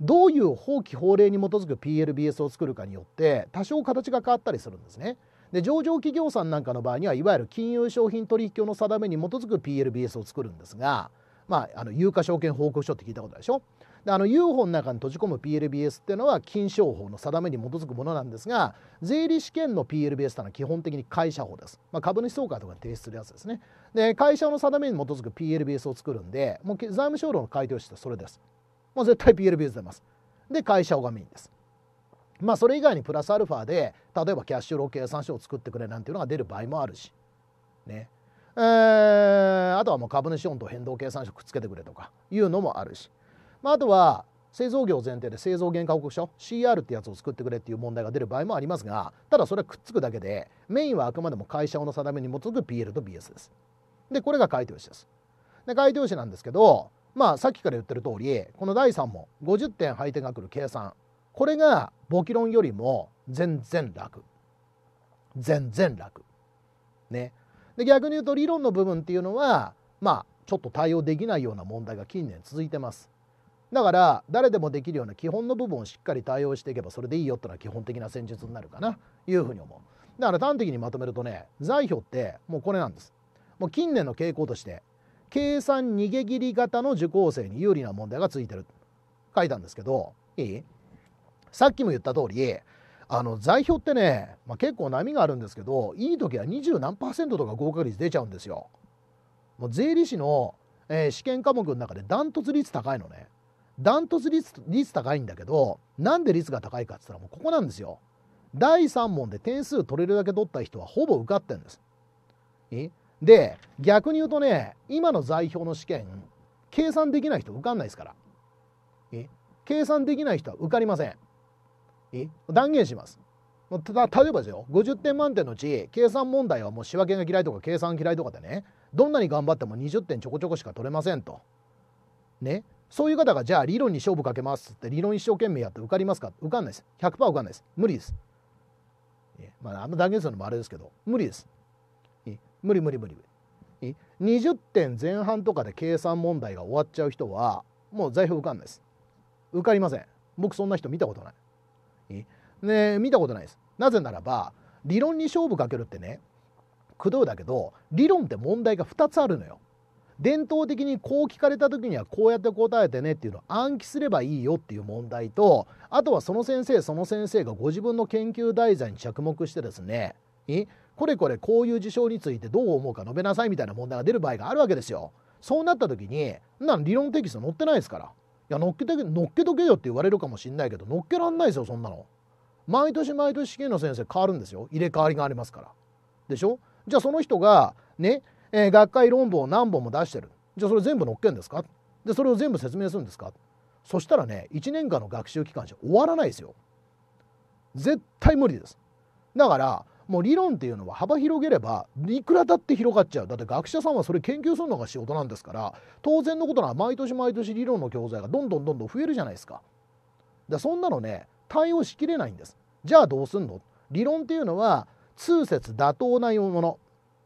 どういう法規法令に基づく PLBS を作るかによって多少形が変わったりするんですねで上場企業さんなんかの場合にはいわゆる金融商品取引の定めに基づく PLBS を作るんですが、まあ、あの有価証券報告書って聞いたことでしょであの UFO の中に閉じ込む PLBS っていうのは金商法の定めに基づくものなんですが税理士験の PLBS というのは基本的に会社法です、まあ、株主総会とかに提出するやつですねで会社の定めに基づく PLBS を作るんでもう財務省論の改定をしてそれですもう絶対 PLBS 出ますで会社法がメインですまあそれ以外にプラスアルファで例えばキャッシュロー計算書を作ってくれなんていうのが出る場合もあるしねえー、あとはもう株主本と変動計算書くっつけてくれとかいうのもあるし、まあ、あとは製造業前提で製造原価報告書 CR ってやつを作ってくれっていう問題が出る場合もありますがただそれはくっつくだけでメインはあくまでも会社の定めに基づく PL と BS ですでこれが回答紙ですで回答紙なんですけどまあさっきから言ってる通りこの第3問50点配点が来る計算これが簿記論よりも全然楽全然楽ねで逆に言うと理論の部分っていうのはまあちょっと対応できないような問題が近年続いてますだから誰でもできるような基本の部分をしっかり対応していけばそれでいいよってのは基本的な戦術になるかないうふうに思うだから端的にまとめるとね財表ってもうこれなんですもう近年の傾向として計算逃げ切り型の受講生に有利な問題がついてる書いたんですけどいいさっきも言った通り、あの、座標ってね、まあ、結構波があるんですけど、いい時は二十何パーセントとか合格率出ちゃうんですよ。もう税理士の、えー、試験科目の中でダントツ率高いのね。ダントツ率率高いんだけど、なんで率が高いかって言ったらもうここなんですよ。第3問で点数取れるだけ取った人はほぼ受かってんです。で、逆に言うとね、今の在表の試験、計算できない人受かんないですから。計算できない人は受かりません。断言します。ただ例えばですよ50点満点のうち計算問題はもう仕分けが嫌いとか計算嫌いとかでねどんなに頑張っても20点ちょこちょこしか取れませんと。ねそういう方がじゃあ理論に勝負かけますって理論一生懸命やって受かりますか受かんないです。100%受かんないです。無理です。まあ、あの断言するのもあれですけど無理です。無理無理無理無理。20点前半とかで計算問題が終わっちゃう人はもう財布受かんないです。受かりません。僕そんな人見たことない。ね、見たことないです。なぜならば理論に勝負かけるってねくどいだけど理論って問題が2つあるのよ。伝統的にこう聞かれた時にはこうやって答えてねっていうのを暗記すればいいよっていう問題とあとはその先生その先生がご自分の研究題材に着目してですねこれこれこういう事象についてどう思うか述べなさいみたいな問題が出る場合があるわけですよ。そうなった時になん理論テキスト載ってないですから。いや載っけっけとけよって言われるかもしんないけど載っけらんないですよそんなの。毎年毎年試験の先生変わるんですよ入れ替わりがありますからでしょじゃあその人がね、えー、学会論文を何本も出してるじゃあそれ全部載っけんですかでそれを全部説明するんですかそしたらね1年間の学習期間じゃ終わらないですよ絶対無理ですだからもう理論っていうのは幅広げればいくらだって広がっちゃうだって学者さんはそれ研究するのが仕事なんですから当然のことなら毎年毎年理論の教材がどんどんどんどん増えるじゃないですかでそんなのね対応しきれないんです。じゃあどうすんの理論っていうのは通説妥当なもの、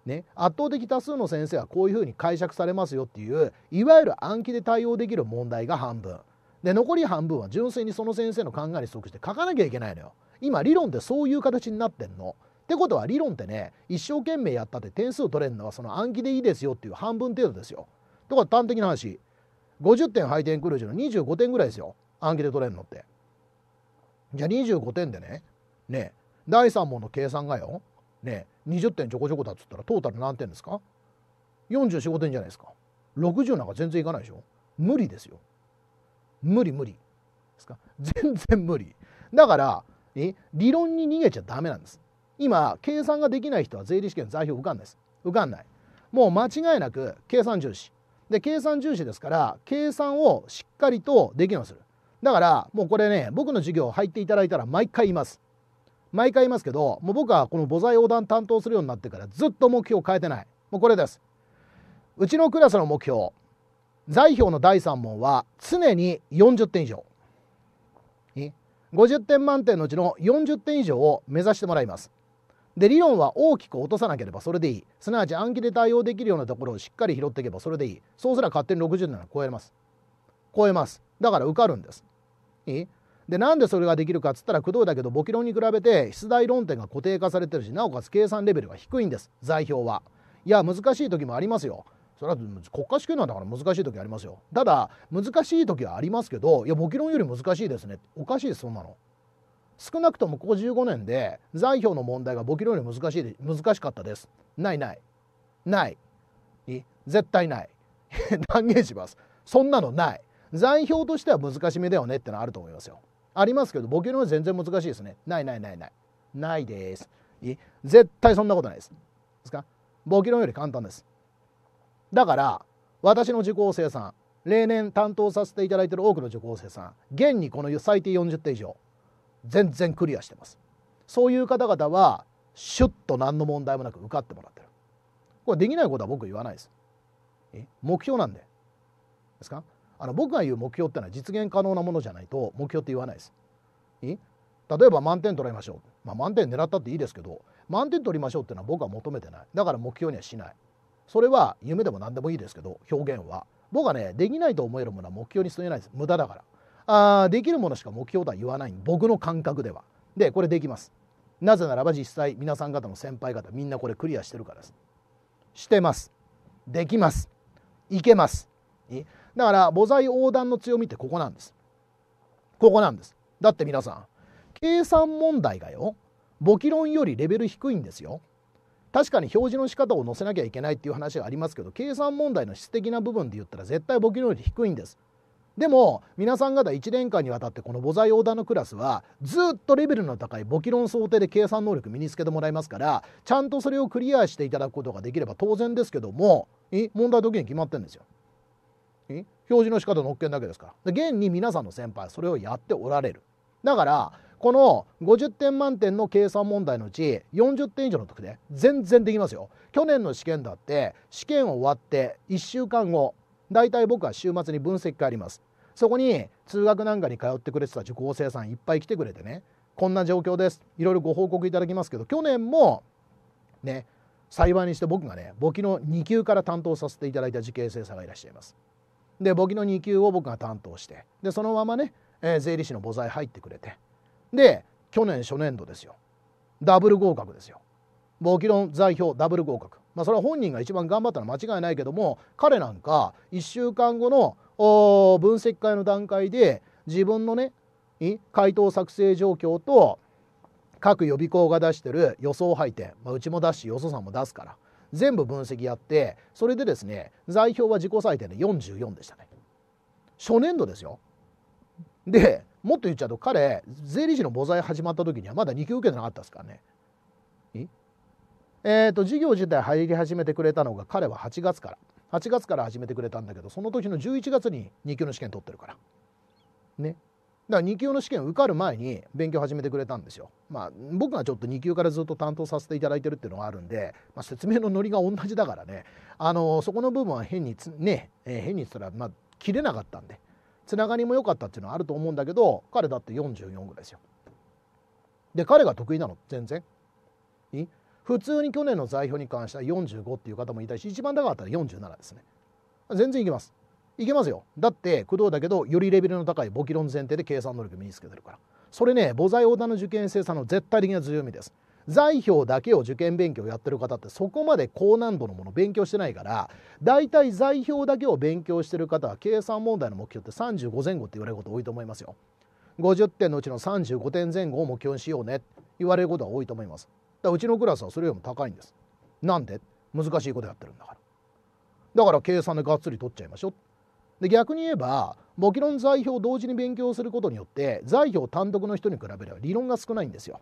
ね、圧倒的多数の先生はこういうふうに解釈されますよっていういわゆる暗記で対応できる問題が半分で残り半分は純粋にその先生の考えに即して書かなきゃいけないのよ。今理論ってそういう形になってんの。ってことは理論ってね一生懸命やったって点数取れるのはその暗記でいいですよっていう半分程度ですよ。とか端的な話50点配点クルージの25点ぐらいですよ暗記で取れるのって。じゃあ25点でねね第3問の計算がよ、ね、20点ちょこちょこだっつったらトータル何点ですか ?45 点じゃないですか60なんか全然いかないでしょ無理ですよ無理無理ですか全然無理だからえ理論に逃げちゃダメなんです今計算ができない人は税理士権代表受かんないです受かんないもう間違いなく計算重視で計算重視ですから計算をしっかりとできるようにするだからもうこれね僕の授業入っていただいたら毎回言います毎回言いますけどもう僕はこの母材横断担当するようになってからずっと目標を変えてないもうこれですうちのクラスの目標財票の第3問は常に40点以上50点満点のうちの40点以上を目指してもらいますで理論は大きく落とさなければそれでいいすなわち暗記で対応できるようなところをしっかり拾っていけばそれでいいそうすれば勝手に60なら超えます超えますだから受かるんですいでなんでそれができるかっつったら駆動だけど簿記論に比べて出題論点が固定化されてるしなおかつ計算レベルが低いんです材表はいや難しい時もありますよそれは国家試験なんだから難しい時ありますよただ難しい時はありますけどいや簿記論より難しいですねおかしいですそんなの少なくともここ15年で材表の問題が簿記論より難しい難しかったですないないない絶対ない [LAUGHS] 断言しますそんなのない残票としては難しめだよねってのはあると思いますよありますけどボケのは全然難しいですねないないないないないです絶対そんなことないですですかボケのより簡単ですだから私の受講生さん例年担当させていただいている多くの受講生さん現にこの最低40点以上全然クリアしてますそういう方々はシュッと何の問題もなく受かってもらってるこれできないことは僕言わないです目標なんでですかあの僕が言う目標ってのは実現可能なものじゃないと目標って言わないです。い例えば満点取りましょう、まあ、満点狙ったっていいですけど満点取りましょうっていうのは僕は求めてないだから目標にはしないそれは夢でも何でもいいですけど表現は僕はねできないと思えるものは目標に進めないです無駄だからあできるものしか目標とは言わない僕の感覚ではでこれできますなぜならば実際皆さん方の先輩方みんなこれクリアしてるからですしてますできますいけますだから母材横断の強みってここなんです。ここなんです。だって皆さん計算問題がよ簿記論よりレベル低いんですよ。確かに表示の仕方を載せなきゃいけないっていう話がありますけど計算問題の質的な部分で言ったら絶対簿記論より低いんです。でも皆さん方1年間にわたってこの母材横断のクラスはずっとレベルの高い簿記論想定で計算能力身につけてもらいますからちゃんとそれをクリアしていただくことができれば当然ですけども問題時に決まってんですよ。表示の仕方を乗っけんだけですから現に皆さんの先輩それをやっておられるだからこの50点満点の計算問題のうち40点以上の得で全然できますよ去年の試験だって試験終わって1週間後だいたい僕は週末に分析会ありますそこに通学なんかに通ってくれてた受講生さんいっぱい来てくれてねこんな状況ですいろいろご報告いただきますけど去年もね幸いにして僕がね簿記の2級から担当させていただいた受験生さんがいらっしゃいますで簿記の2級を僕が担当してでそのままね、えー、税理士の母材入ってくれてで去年初年度ですよダブル合格ですよ簿記論代表ダブル合格まあそれは本人が一番頑張ったのは間違いないけども彼なんか1週間後の分析会の段階で自分のね回答作成状況と各予備校が出してる予想配点、まあ、うちも出すし予想さんも出すから全部分析やってそれでですね座標は自己採点で44でしたね初年度ですよでもっと言っちゃうと彼税理士の母材始まった時にはまだ2級受けてなかったですからねえーと、事業自体入り始めてくれたのが彼は8月から8月から始めてくれたんだけどその時の11月に2級の試験取ってるからねだから2級の試験受かる前に勉強始めてくれたんですよ。まあ、僕がちょっと2級からずっと担当させていただいてるっていうのがあるんで、まあ、説明のノリが同じだからねあのそこの部分は変にね、えー、変にしたら、まあ、切れなかったんでつながりも良かったっていうのはあると思うんだけど彼だって44ぐらいですよ。で彼が得意なの全然。い普通に去年の代表に関しては45っていう方もいたし一番高かったら47ですね。全然いけます。いけますよだって工藤だけどよりレベルの高い簿記論前提で計算能力身につけてるからそれね母材横断の受験生さんの絶対的な強みです材表だけを受験勉強やってる方ってそこまで高難度のもの勉強してないから大体材表だけを勉強してる方は計算問題の目標って35前後って言われること多いと思いますよ50点のうちの35点前後を目標にしようねって言われることは多いと思いますだうちのクラスはそれよりも高いんですなんで難しいことやってるんだからだから計算でがっつり取っちゃいましょうで逆に言えば簿記論財表を同時に勉強することによって財表単独の人に比べれば理論が少ないんですよ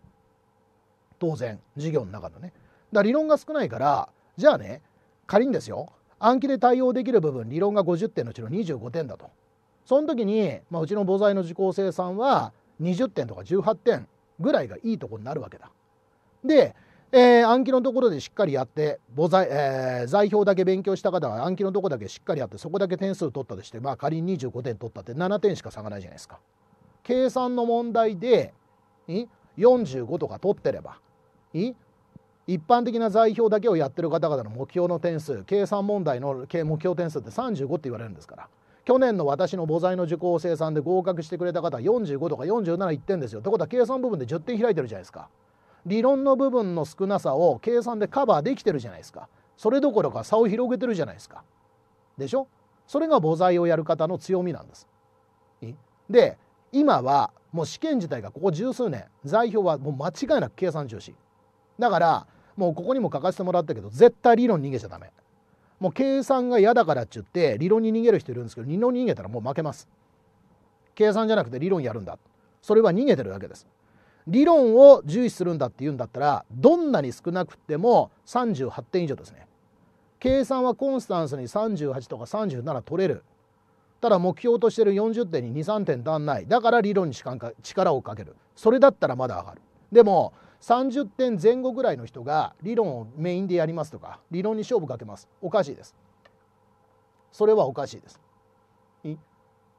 当然授業の中のねだ理論が少ないからじゃあね仮にですよ暗記で対応できる部分理論が50点のうちの25点だとその時に、まあ、うちの母材の受講生さんは20点とか18点ぐらいがいいとこになるわけだでえー、暗記のところでしっかりやって、母材、えー、表だけ勉強した方は暗記のとこだけしっかりやって、そこだけ点数取ったとして、まあ仮に25点取ったって7点しか差がないじゃないですか。計算の問題で、45とか取ってれば、一般的な材表だけをやってる方々の目標の点数、計算問題の目標点数って35って言われるんですから。去年の私の母材の受講生さんで合格してくれた方は45とか47いってんですよ。ってことは計算部分で10点開いてるじゃないですか。理論の部分の少なさを計算でカバーできてるじゃないですかそれどころか差を広げてるじゃないですかでしょそれが母材をやる方の強みなんですで今はもう試験自体がここ十数年材表はもう間違いなく計算重視だからもうここにも書かせてもらったけど絶対理論逃げちゃダメもう計算が嫌だからって言って理論に逃げる人いるんですけど理論に逃げたらもう負けます計算じゃなくて理論やるんだそれは逃げてるだけです理論を重視するんだっていうんだったらどんなに少なくても38点以上ですね計算はコンスタンスに38とか37取れるただ目標としてる40点に23点足んないだから理論に力をかけるそれだったらまだ上がるでも30点前後ぐらいの人が理論をメインでやりますとか理論に勝負かけますおかしいですそれはおかしいです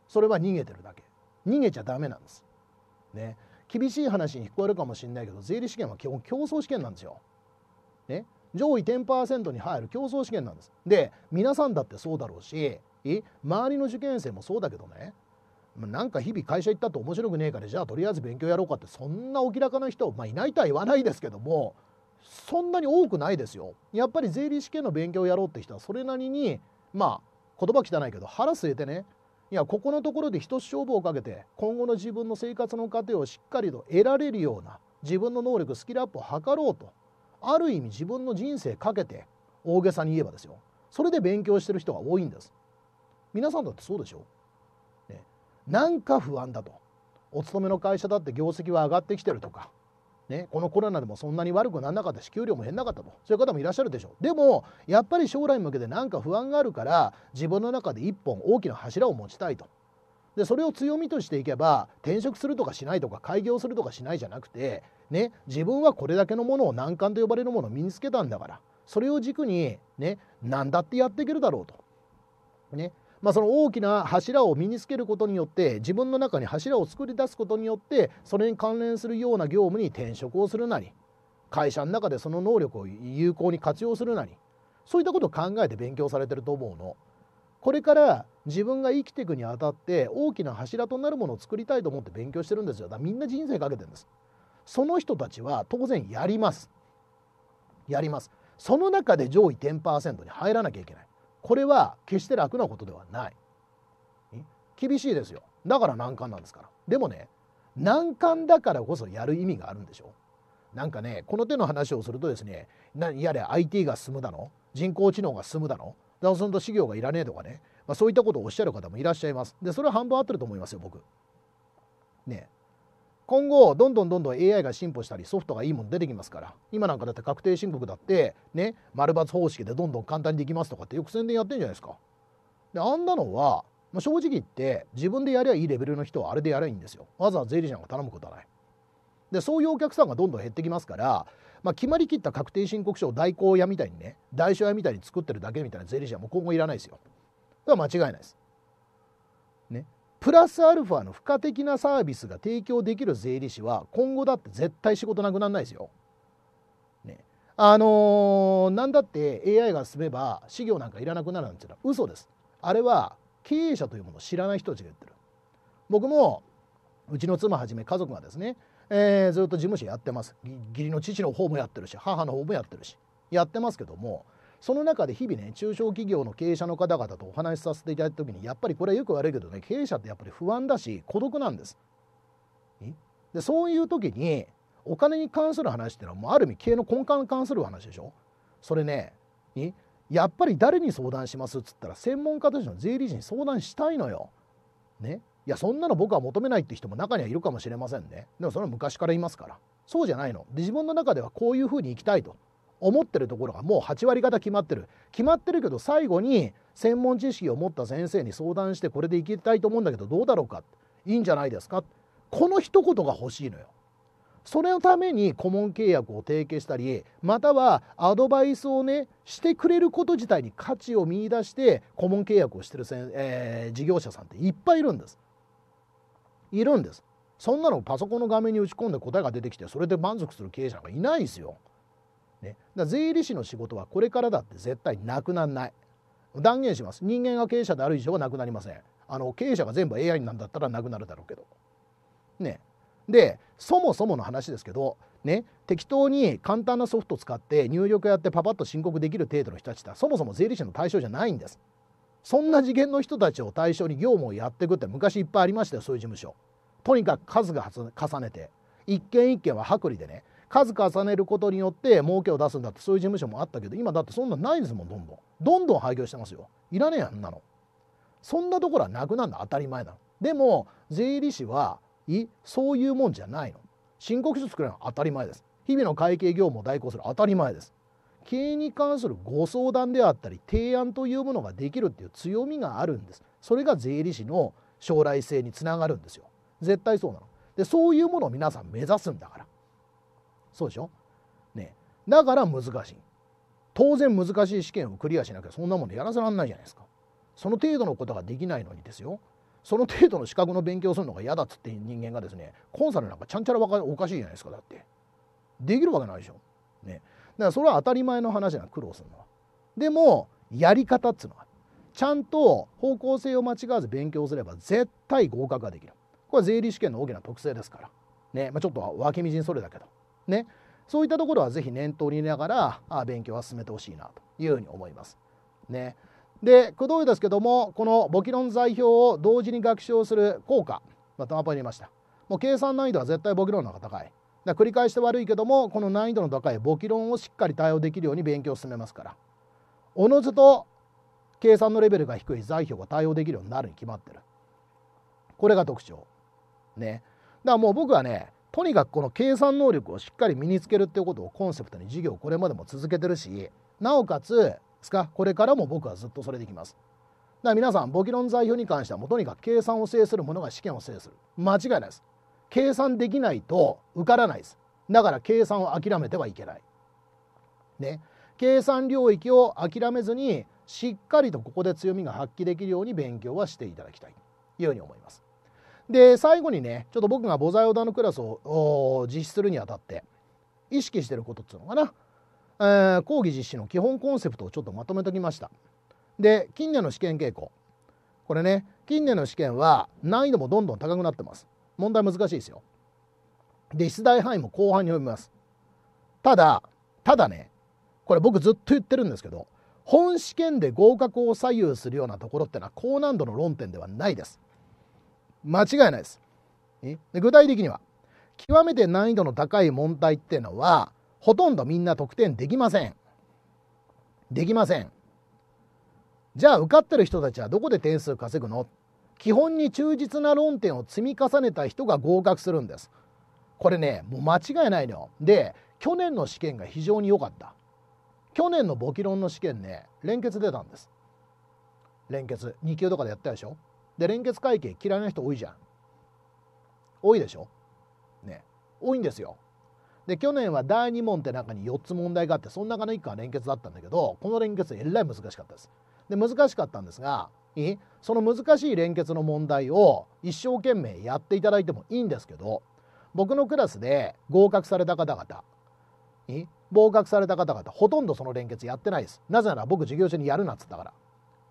それは逃げてるだけ逃げちゃダメなんですね厳しい話に聞こえるかもしれないけど税理試験は基本競争試験なんですよ。ね、上位10%に入る競争試験なんです。で皆さんだってそうだろうしえ周りの受験生もそうだけどねなんか日々会社行ったって面白くねえからじゃあとりあえず勉強やろうかってそんなお気らな人、まあ、いないとは言わないですけどもそんなに多くないですよ。やっぱり税理試験の勉強をやろうって人はそれなりにまあ言葉汚いけど腹据えてねいやここのところで一つ勝負をかけて今後の自分の生活の糧をしっかりと得られるような自分の能力スキルアップを図ろうとある意味自分の人生かけて大げさに言えばですよそれで勉強してる人が多いんです皆さんだってそうでしょ、ね、なんか不安だとお勤めの会社だって業績は上がってきてるとかね、このコロナでもそんなに悪くならなかったし給料も減らなかったとそういう方もいらっしゃるでしょうでもやっぱり将来に向けて何か不安があるから自分の中で一本大きな柱を持ちたいとでそれを強みとしていけば転職するとかしないとか開業するとかしないじゃなくて、ね、自分はこれだけのものを難関と呼ばれるものを身につけたんだからそれを軸に、ね、何だってやっていけるだろうと。ね、まあ、その大きな柱を身につけることによって自分の中に柱を作り出すことによってそれに関連するような業務に転職をするなり会社の中でその能力を有効に活用するなりそういったことを考えて勉強されてると思うの。これから自分が生きていくにあたって大きな柱となるものを作りたいと思って勉強してるんですよだからみんな人生かけてるんですその人たちは当然やりますやりますその中で上位10%に入らなきゃいけないこれは決して楽なことではない厳しいですよだから難関なんですからでもね難関だからこそやる意味があるんでしょなんかねこの手の話をするとですねやれ IT が進むだの人工知能が進むだのだからその資料がいらねえとかね、まあ、そういったことをおっしゃる方もいらっしゃいますでそれは半分合ってると思いますよ僕ね今後どんどんどんどん AI が進歩したりソフトがいいもの出てきますから今なんかだって確定申告だってね丸抜方式でどんどん簡単にできますとかってよく宣伝やってんじゃないですか。であんなのは、まあ、正直言って自分でやりゃいいレベルの人はあれでやりゃいいんですよ。わざわざ税理士なんか頼むことはない。でそういうお客さんがどんどん減ってきますから、まあ、決まりきった確定申告書を代行屋みたいにね代償屋みたいに作ってるだけみたいな税理士はもう今後いらないですよ。これは間違いないです。プラスアルファの付加的なサービスが提供できる税理士は今後だって絶対仕事なくならないですよ。ね、あのー、なんだって AI が進めば資料なんかいらなくなるなんていうのは嘘です。あれは経営者というものを知らない人たちが言ってる。僕もうちの妻はじめ家族がですね、えー、ずっと事務所やってます義理の父の方もやってるし母の方もやってるしやってますけどもその中で日々ね中小企業の経営者の方々とお話しさせていただいた時にやっぱりこれはよく悪いけどね経営者ってやっぱり不安だし孤独なんです。でそういう時にお金に関する話っていうのはもうある意味経営の根幹に関する話でしょそれねやっぱり誰に相談しますっつったら専門家としての税理士に相談したいのよ。ね、いやそんなの僕は求めないって人も中にはいるかもしれませんねでもそれは昔からいますからそうじゃないので自分の中ではこういうふうに生きたいと思ってるところがもう8割方決まってる決まってるけど最後に専門知識を持った先生に相談してこれでいきたいと思うんだけどどうだろうかいいんじゃないですかこの一言が欲しいのよ。それのために顧問契約を提携したりまたはアドバイスをねしてくれること自体に価値を見いだして顧問契約をしてるせん、えー、事業者さんっていっぱいいるんです。いるんです。そんなのパソコンの画面に打ち込んで答えが出てきてそれで満足する経営者なんかいないですよ。ね、だ税理士の仕事はこれからだって絶対なくならない断言します人間が経営者である以上はなくなりませんあの経営者が全部 AI なんだったらなくなるだろうけどねでそもそもの話ですけどね適当に簡単なソフト使って入力やってパパッと申告できる程度の人たちてそもそも税理士の対象じゃないんですそんな次元の人たちを対象に業務をやっていくって昔いっぱいありましたよそういう事務所とにかく数が重ねて一件一件は剥離でね数重ねることによって儲けを出すんだってそういう事務所もあったけど今だってそんなないですもんどんどんどんどん廃業してますよいらねえやんなのそんなところはなくなるの当たり前なのでも税理士はいそういうもんじゃないの申告書作るのは当たり前です日々の会計業務を代行する当たり前です経営に関するご相談であったり提案というものができるっていう強みがあるんですそれが税理士の将来性につながるんですよ絶対そうなのでそういうものを皆さん目指すんだからそうでしょねだから難しい当然難しい試験をクリアしなきゃそんなものやらせらんないじゃないですかその程度のことができないのにですよその程度の資格の勉強するのが嫌だっつって人間がですねコンサルなんかちゃんちゃらおかしいじゃないですかだってできるわけないでしょねだからそれは当たり前の話な苦労するのはでもやり方っつうのはちゃんと方向性を間違わず勉強すれば絶対合格ができるこれは税理試験の大きな特性ですからね、まあ、ちょっと脇道にそれだけどね、そういったところはぜひ念頭に入れながらあ勉強は進めてほしいなというふうに思います。ね、で工藤ですけどもこの簿記論材表を同時に学習をする効果、まあ、たまに入ました。もう計算難易度は絶対簿記論の方が高い。だ繰り返して悪いけどもこの難易度の高い簿記論をしっかり対応できるように勉強を進めますからおのずと計算のレベルが低い材票が対応できるようになるに決まってるこれが特徴ねだからもう僕はねとにかくこの計算能力をしっかり身につけるっていうことをコンセプトに授業をこれまでも続けてるしなおかつですかこれからも僕はずっとそれでいきます。だから皆さん簿記論材表に関してはもうとにかく計算を制する者が試験を制する間違いないです。計算できないと受からないです。だから計算を諦めてはいけない。ね、計算領域を諦めずにしっかりとここで強みが発揮できるように勉強はしていただきたいというように思います。で最後にねちょっと僕が母材オーダーのクラスを実施するにあたって意識してることっつうのかな、えー、講義実施の基本コンセプトをちょっとまとめときましたで近年の試験傾向これね近年の試験は難易度もどんどん高くなってます問題難しいですよで出題範囲も後半に及びますただただねこれ僕ずっと言ってるんですけど本試験で合格を左右するようなところってのは高難度の論点ではないです間違いないです。で具体的には、極めて難易度の高い問題ってのは、ほとんどみんな得点できません。できません。じゃあ受かってる人たちはどこで点数稼ぐの基本に忠実な論点を積み重ねた人が合格するんです。これね、もう間違いないのよ。で、去年の試験が非常に良かった。去年の簿記論の試験ね、連結出たんです。連結。2級とかでやったでしょで連結会計嫌いな人多いじゃん多いでしょね多いんですよで去年は第2問って中に4つ問題があってその中の1個は連結だったんだけどこの連結えらい難しかったですで難しかったんですがその難しい連結の問題を一生懸命やっていただいてもいいんですけど僕のクラスで合格された方々に合格された方々ほとんどその連結やってないですなぜなら僕授業中にやるなっつったか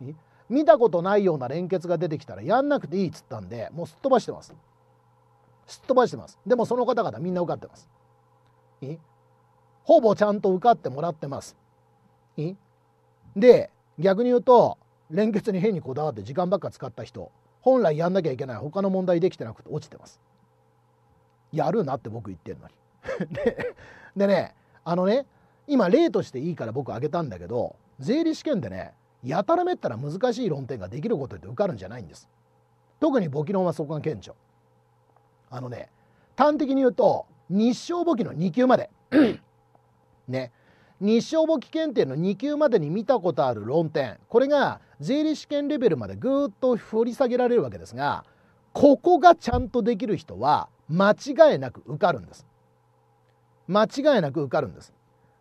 ら見たことないような連結が出てきたらやんなくていいっつったんでもうすっ飛ばしてますすっ飛ばしてますでもその方々みんな受かってますいほぼちゃんと受かってもらってますいで逆に言うと連結に変にこだわって時間ばっか使った人本来やんなきゃいけない他の問題できてなくて落ちてますやるなって僕言ってるのに [LAUGHS] ででねあのね今例としていいから僕挙げたんだけど税理試験でねやたらめったら難しい論点ができることで受かるんじゃないんです特に簿記論はそこが顕著あのね端的に言うと日照簿記の2級までね日照簿記検定の2級までに見たことある論点これが税理士試験レベルまでぐっと振り下げられるわけですがここがちゃんとできる人は間違いなく受かるんです間違いなく受かるんです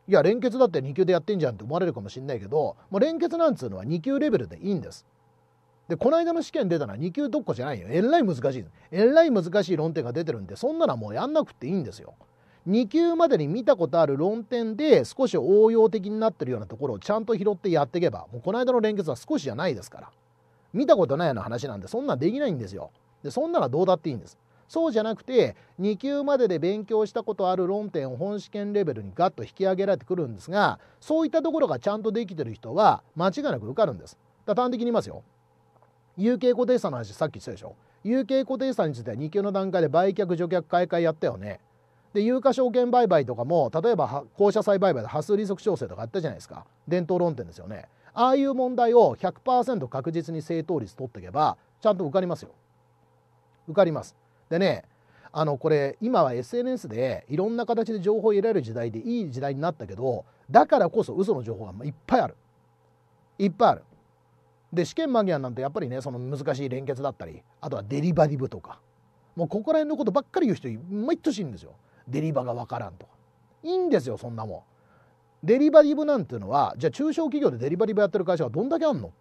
いや連結だって2級でやってんじゃんって思われるかもしんないけどもう連結なんつうのは2級レベルでいいんです。でこの間の試験出たのは2級どっこじゃないよえらい難しいえらい難しい論点が出てるんでそんなのはもうやんなくていいんですよ。2級までに見たことある論点で少し応用的になってるようなところをちゃんと拾ってやっていけばもうこの間の連結は少しじゃないですから見たことないような話なんでそんなんできないんですよ。でそんなのはどうだっていいんです。そうじゃなくて2級までで勉強したことある論点を本試験レベルにガッと引き上げられてくるんですがそういったところがちゃんとできてる人は間違いなく受かるんです。だ端的に言いますよ。有形固定差の話さっき言ったでしょ。有形固定差については2級の段階で売却除却買い替えやったよね。で有価証券売買とかも例えば公社債売買で波数利息調整とかあったじゃないですか伝統論点ですよねああいう問題を100%確実に正答率取っていけばちゃんと受かりますよ受かりますでねあのこれ今は SNS でいろんな形で情報を得られる時代でいい時代になったけどだからこそ嘘の情報がいっぱいあるいっぱいあるで試験間際なんてやっぱりねその難しい連結だったりあとはデリバティブとかもうここら辺のことばっかり言う人毎年いいんですよデリバが分からんとかいいんですよそんなもんデリバティブなんていうのはじゃあ中小企業でデリバティブやってる会社はどんだけあんの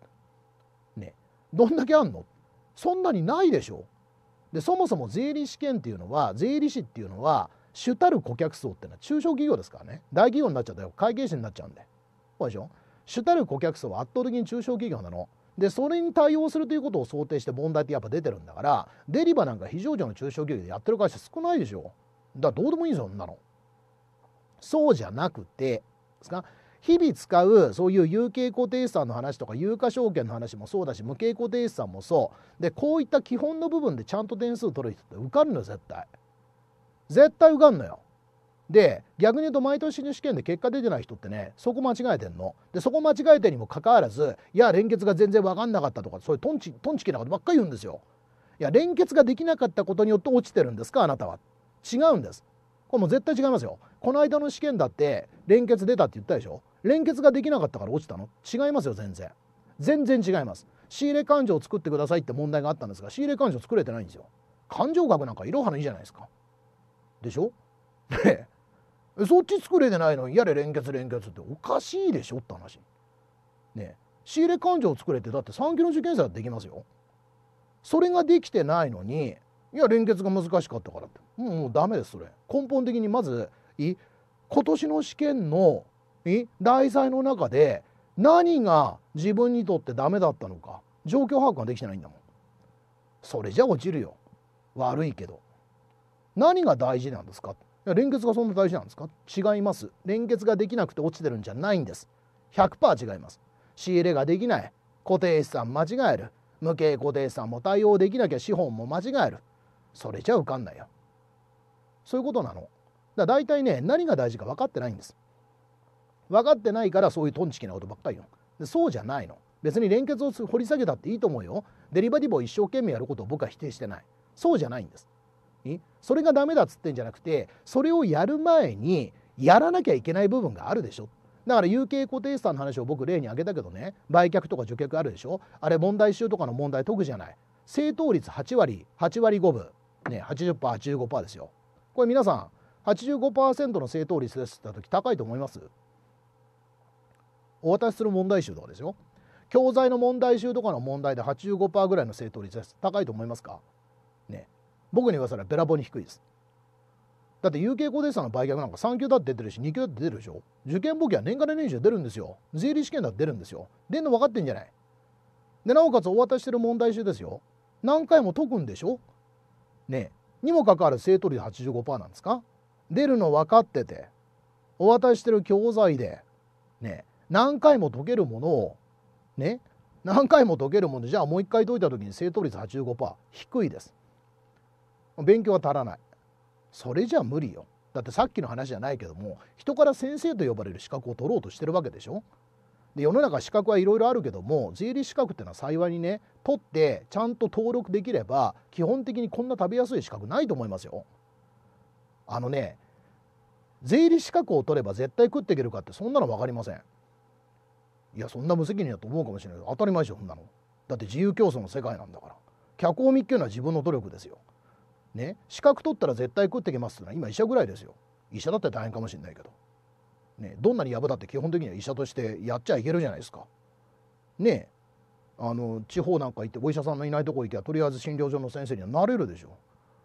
ねどんだけあんのそんなにないでしょでそもそも税理士験っていうのは税理士っていうのは主たる顧客層っていうのは中小企業ですからね大企業になっちゃうと会計士になっちゃうんでそうでしょ主たる顧客層は圧倒的に中小企業なのでそれに対応するということを想定して問題ってやっぱ出てるんだからデリバなんか非常時の中小企業でやってる会社少ないでしょだからどうでもいいんですよそんなのそうじゃなくてですか日々使うそういう有形固定資産の話とか有価証券の話もそうだし無形固定資産もそうでこういった基本の部分でちゃんと点数取る人って受かるのよ絶対絶対受かるのよで逆に言うと毎年の試験で結果出てない人ってねそこ間違えてんのでそこ間違えてにもかかわらずいや連結が全然分かんなかったとかそういうトンチトンチキなことばっかり言うんですよいや連結ができなかったことによって落ちてるんですかあなたは違うんですこれもう絶対違いますよこの間の試験だって連結出たって言ったでしょ連結ができなかったから落ちたの違いますよ全然全然違います仕入れ勘定を作ってくださいって問題があったんですが仕入れ勘定作れてないんですよ勘定額なんかいろはのいいじゃないですかでしょでそっち作れてないのにやれ連結連結っておかしいでしょって話ね仕入れ勘定を作れてだって3級の受験生はできますよそれができてないのにいや連結が難しかったからってもうダメですそれ根本的にまずい今年の試験のい題材の中で何が自分にとってダメだったのか状況把握ができてないんだもんそれじゃ落ちるよ悪いけど何が大事なんですかいや連結がそんな大事なんですか違います連結ができなくて落ちてるんじゃないんです100%違います仕入れができない固定資産間違える無形固定資産も対応できなきゃ資本も間違えるそれじゃ受かんないよそういうことなのだ大体ね何が大事か分かってないんです分かってないからそういうトンチキなことばっかりよでそうじゃないの別に連結を掘り下げたっていいと思うよデリバティブを一生懸命やることを僕は否定してないそうじゃないんですそれがダメだっつってんじゃなくてそれをやる前にやらなきゃいけない部分があるでしょだから有形固定資産の話を僕例に挙げたけどね売却とか除却あるでしょあれ問題集とかの問題解くじゃない正答率8割8割5分ね、80%、85%ですよ。これ皆さん、85%の正答率ですって言った時高いと思いますお渡しする問題集とかですよ。教材の問題集とかの問題で85%ぐらいの正答率です。高いと思いますかね。僕に言わせたらべらぼうに低いです。だって有形固定資産の売却なんか3級だって出てるし2級だって出るでしょ受験簿記は年金年収出るんですよ税理試験だって出るんですよ出んの分かってんじゃないでなおかつお渡ししてる問題集ですよ何回も解くんでしょねにもかかわらず正答率85%なんですか出るの分かっててお渡ししてる教材でね何回も解けるものをね何回も解けるものじゃあもう一回解いた時に正答率85%低いです勉強は足らないそれじゃ無理よだってさっきの話じゃないけども人から先生と呼ばれる資格を取ろうとしてるわけでしょで世の中資格はいろいろあるけども税理士資格っていうのは幸いにね取ってちゃんと登録できれば基本的にこんな食べやすい資格ないと思いますよ。あのね税理士資格を取れば絶対食っていけるかってそんなの分かりません。いやそんな無責任だと思うかもしれないけど当たり前でしょそんなの。だって自由競争の世界なんだから脚光見っていうのは自分の努力ですよ。ね資格取ったら絶対食っていけますってのは今医者ぐらいですよ。医者だって大変かもしれないけど。ね、どんなにやぶだって基本的には医者としてやっちゃいけるじゃないですか。ねあの地方なんか行ってお医者さんのいないとこ行けばとりあえず診療所の先生にはなれるでしょ。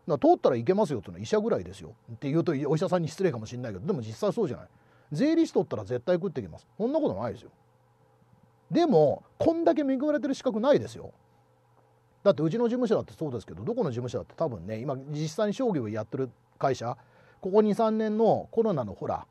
だから通ったらいけますよっていうのは医者ぐらいですよって言うとお医者さんに失礼かもしれないけどでも実際そうじゃない税理士取ったら絶対食ってきますそんなことないですよでもこんだけ恵まれてる資格ないですよだってうちの事務所だってそうですけどどこの事務所だって多分ね今実際に商業をやってる会社ここ23年のコロナのほら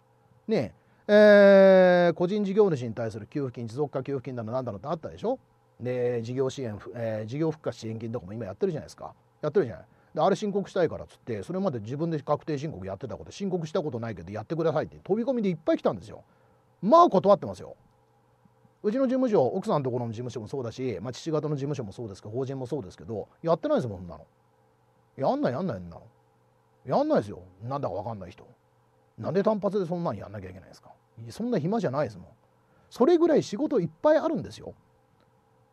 ねえー、個人事業主に対する給付金持続化給付金だの何だのってあったでしょで事業支援、えー、事業復活支援金とかも今やってるじゃないですかやってるじゃないであれ申告したいからっつってそれまで自分で確定申告やってたこと申告したことないけどやってくださいって飛び込みでいっぱい来たんですよまあ断ってますようちの事務所奥さんのところの事務所もそうだし、まあ、父方の事務所もそうですけど法人もそうですけどやってないですもんそんなのやんないやんないやんないのやんないですよなんだか分かんない人なんで単発でそんなんやんなきゃいけないんですかそんな暇じゃないですもんそれぐらい仕事いっぱいあるんですよ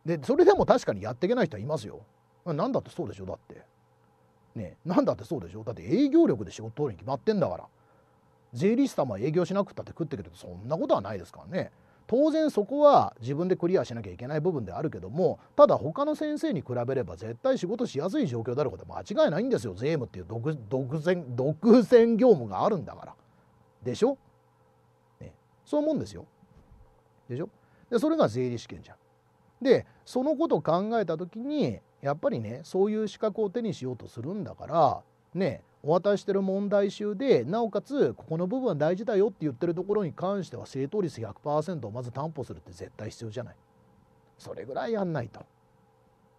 でそれでも確かにやっていけない人はいますよ何だってそうでしょだってね何だってそうでしょだって営業力で仕事取るに決まってんだから税理士様は営業しなくったって食ってくれてそんなことはないですからね当然そこは自分でクリアしなきゃいけない部分であるけどもただ他の先生に比べれば絶対仕事しやすい状況であることは間違いないんですよ税務っていう独独占独占業務があるんだからでしょ、ね、そう思うんですよ。でしょでそれが税理士験じゃん。でそのことを考えた時にやっぱりねそういう資格を手にしようとするんだからねお渡ししてる問題集でなおかつここの部分は大事だよって言ってるところに関しては正答率100%をまず担保するって絶対必要じゃない。それぐらいやんないと。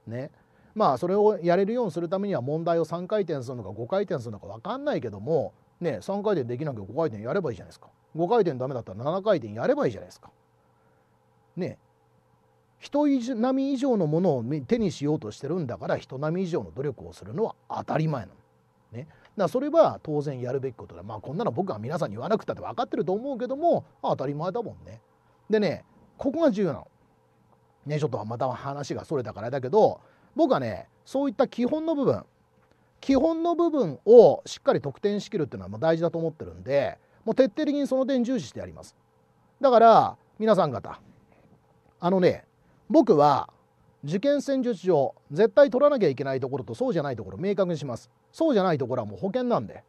ね。まあそれをやれるようにするためには問題を3回転するのか5回転するのか分かんないけどもね、3回転できなきゃ5回転やればいいじゃないですか5回転ダメだったら7回転やればいいじゃないですかね人並み以上のものを手にしようとしてるんだから人並み以上の努力をするのは当たり前なの。ね、だそれは当然やるべきことだまあこんなの僕は皆さんに言わなくたって分かってると思うけども当たり前だもんね。でねここが重要なの。ねちょっとまた話がそれたからだけど僕はねそういった基本の部分基本の部分をしっかり得点しきるっていうのはもう大事だと思ってるんでもう徹底的にその点重視してやりますだから皆さん方あのね僕は受験戦術上絶対取らなきゃいけないところとそうじゃないところ明確にしますそうじゃないところはもう保険なんで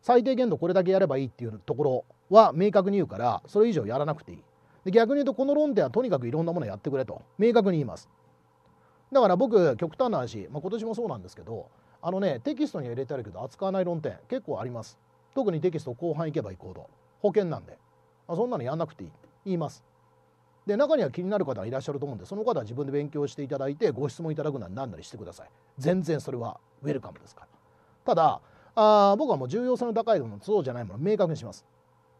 最低限度これだけやればいいっていうところは明確に言うからそれ以上やらなくていいで逆に言うとこの論点はとにかくいろんなものやってくれと明確に言いますだから僕極端な話、まあ、今年もそうなんですけどあのねテキストには入れてあるけど扱わない論点結構あります特にテキスト後半いけばいくほど保険なんであそんなのやんなくていいって言いますで中には気になる方がいらっしゃると思うんでその方は自分で勉強していただいてご質問いただくなり何なりしてください全然それはウェルカムですからただあ僕はもう重要性の高いものそうじゃないもの明確にします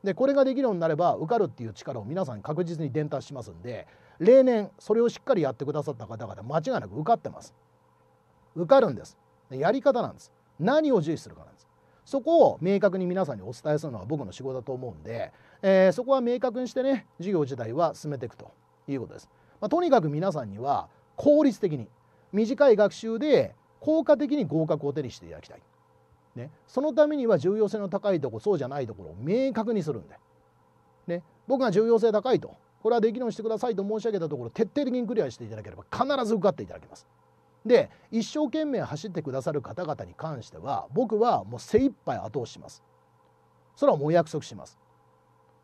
でこれができるようになれば受かるっていう力を皆さんに確実に伝達しますんで例年それをしっかりやってくださった方々間違いなく受かってます受かるんですやり方なんです何を重視するかなんですそこを明確に皆さんにお伝えするのが僕の仕事だと思うんで、えー、そこは明確にしてね授業自体は進めていくということです、まあ、とにかく皆さんには効率的に短い学習で効果的に合格を手にしていただきたい、ね、そのためには重要性の高いとこそうじゃないところを明確にするんで、ね、僕が重要性高いとこれはできるようにしてくださいと申し上げたところ徹底的にクリアしていただければ必ず受かっていただけますで一生懸命走ってくださる方々に関しては僕はもう精一杯後押ししますそれはもうお約束します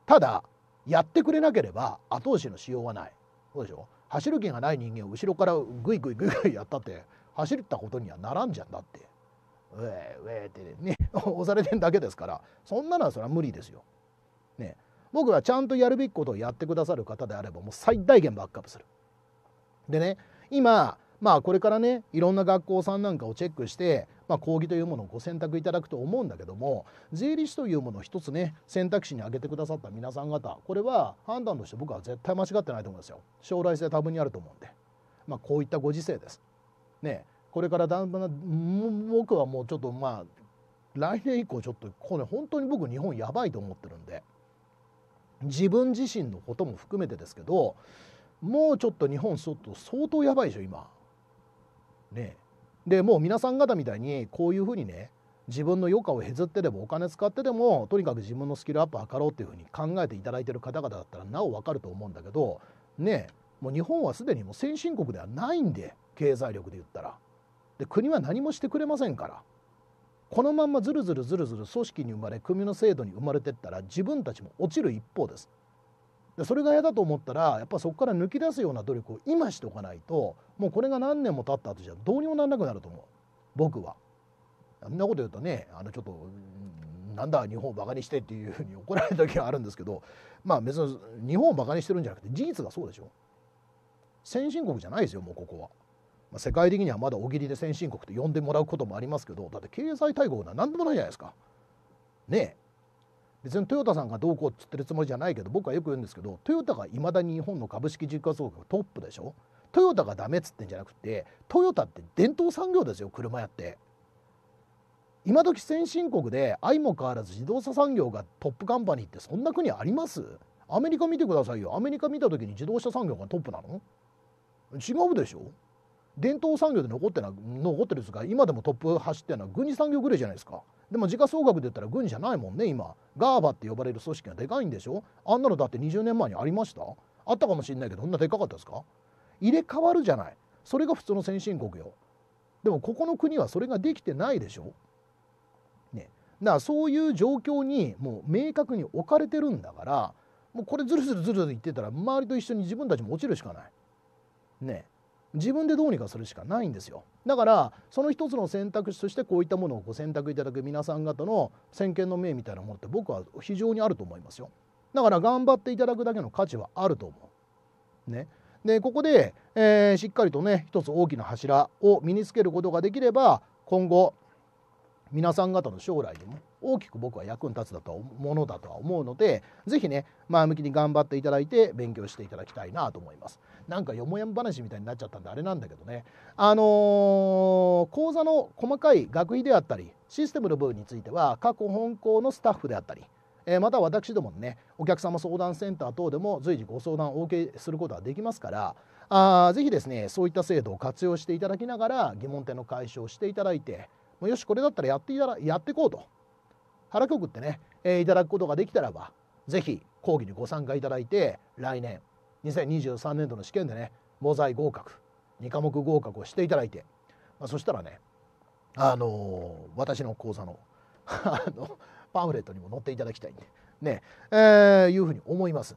ただやってくれなければ後押しのしようはないそうでしょ走る気がない人間を後ろからグイグイグイグイやったって走ったことにはならんじゃんだってウェーウェーってね押されてるだけですからそんなのはそれは無理ですよ。ね僕はちゃんとやるべきことをやってくださる方であればもう最大限バックアップする。でね今まあこれからねいろんな学校さんなんかをチェックして、まあ、講義というものをご選択いただくと思うんだけども税理士というものを一つね選択肢に挙げてくださった皆さん方これは判断として僕は絶対間違ってないと思うんですよ将来性多分にあると思うんで、まあ、こういったご時世です。ねこれからだんだん僕はもうちょっとまあ来年以降ちょっとこれ本当に僕日本やばいと思ってるんで自分自身のことも含めてですけどもうちょっと日本相当相当やばいでしょ今ねでもう皆さん方みたいにこういうふうにね自分の余暇を削ってでもお金使ってでもとにかく自分のスキルアップを図ろうっていうふうに考えていただいてる方々だったらなお分かると思うんだけどねもう日本はすでにもう先進国ではないんで経済力で言ったらで国は何もしてくれませんからこのまんまずるずるずるずる組織に生まれ組の制度に生まれてったら自分たちも落ちる一方ですでそれが嫌だと思ったらやっぱそこから抜き出すような努力を今しておかないともうこれが何年も経った後じゃどうにもならなくなると思う僕は。そんなこと言うとねあのちょっとなんだ日本をバカにしてっていうふうに怒られた時はあるんですけどまあ別に日本をバカにしてるんじゃなくて事実がそうでしょ先進国じゃないですよもうここは。まあ、世界的にはまだ大喜りで先進国と呼んでもらうこともありますけどだって経済大国なんでもないじゃないですか。ねえ別にトヨタさんがどうこうっつってるつもりじゃないけど僕はよく言うんですけどトヨタがいまだに日本の株式実価総額トップでしょトヨタがダメっつってんじゃなくてトヨタって伝統産業ですよ車やって今時先進国で相も変わらず自動車産業がトップカンパニーってそんな国ありますアメリカ見てくださいよアメリカ見た時に自動車産業がトップなの違うでしょ伝統産業で残ってな残ってるんですが今でもトップ走ってるのは軍事産業ぐらいじゃないですかでも時価総額で言ったら軍じゃないもんね今ガーバって呼ばれる組織がでかいんでしょあんなのだって20年前にありましたあったかもしれないけどそんなでかかったですか入れ替わるじゃないそれが普通の先進国よでもここの国はそれができてないでしょねだからそういう状況にもう明確に置かれてるんだからもうこれずるずるずるずる言ってたら周りと一緒に自分たちも落ちるしかないねえ自分でどうにかするしかないんですよだからその一つの選択肢としてこういったものをご選択いただく皆さん方の先見の明みたいなものって僕は非常にあると思いますよだから頑張っていただくだけの価値はあると思うねでここで、えー、しっかりとね一つ大きな柱を身につけることができれば今後皆さん方の将来でも大きく僕は役に立つだとものだとは思うのでぜひね前向きに頑張っていただいて勉強していただきたいなと思います。なんかよもやん話みたいになっちゃったんであれなんだけどねあのー、講座の細かい学位であったりシステムの部分については過去本校のスタッフであったりえまた私どもねお客様相談センター等でも随時ご相談をお受けすることはできますからあぜひですねそういった制度を活用していただきながら疑問点の解消をしていただいてよしこれだったらやっていただやっていこうと原局ってね、えー、いただくことができたらば是非講義にご参加いただいて来年2023年度の試験でねモザイ合格2科目合格をしていただいて、まあ、そしたらねあのー、私の講座の [LAUGHS] あのパンフレットにも載っていただきたいんでね、えー、いうふうに思いますん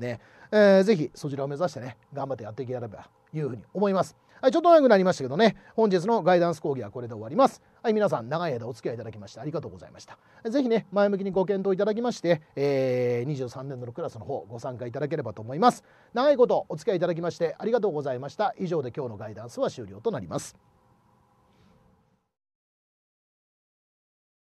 でね、えー、ぜひそちらを目指してね頑張ってやっていければいうふうに思います。はい、ちょっと長くなりましたけどね、本日のガイダンス講義はこれで終わります。はい、皆さん、長い間お付き合いいただきましてありがとうございました。ぜひね、前向きにご検討いただきまして、えー、23年度のクラスの方、ご参加いただければと思います。長いことお付き合いいただきましてありがとうございました。以上で今日のガイダンスは終了となります。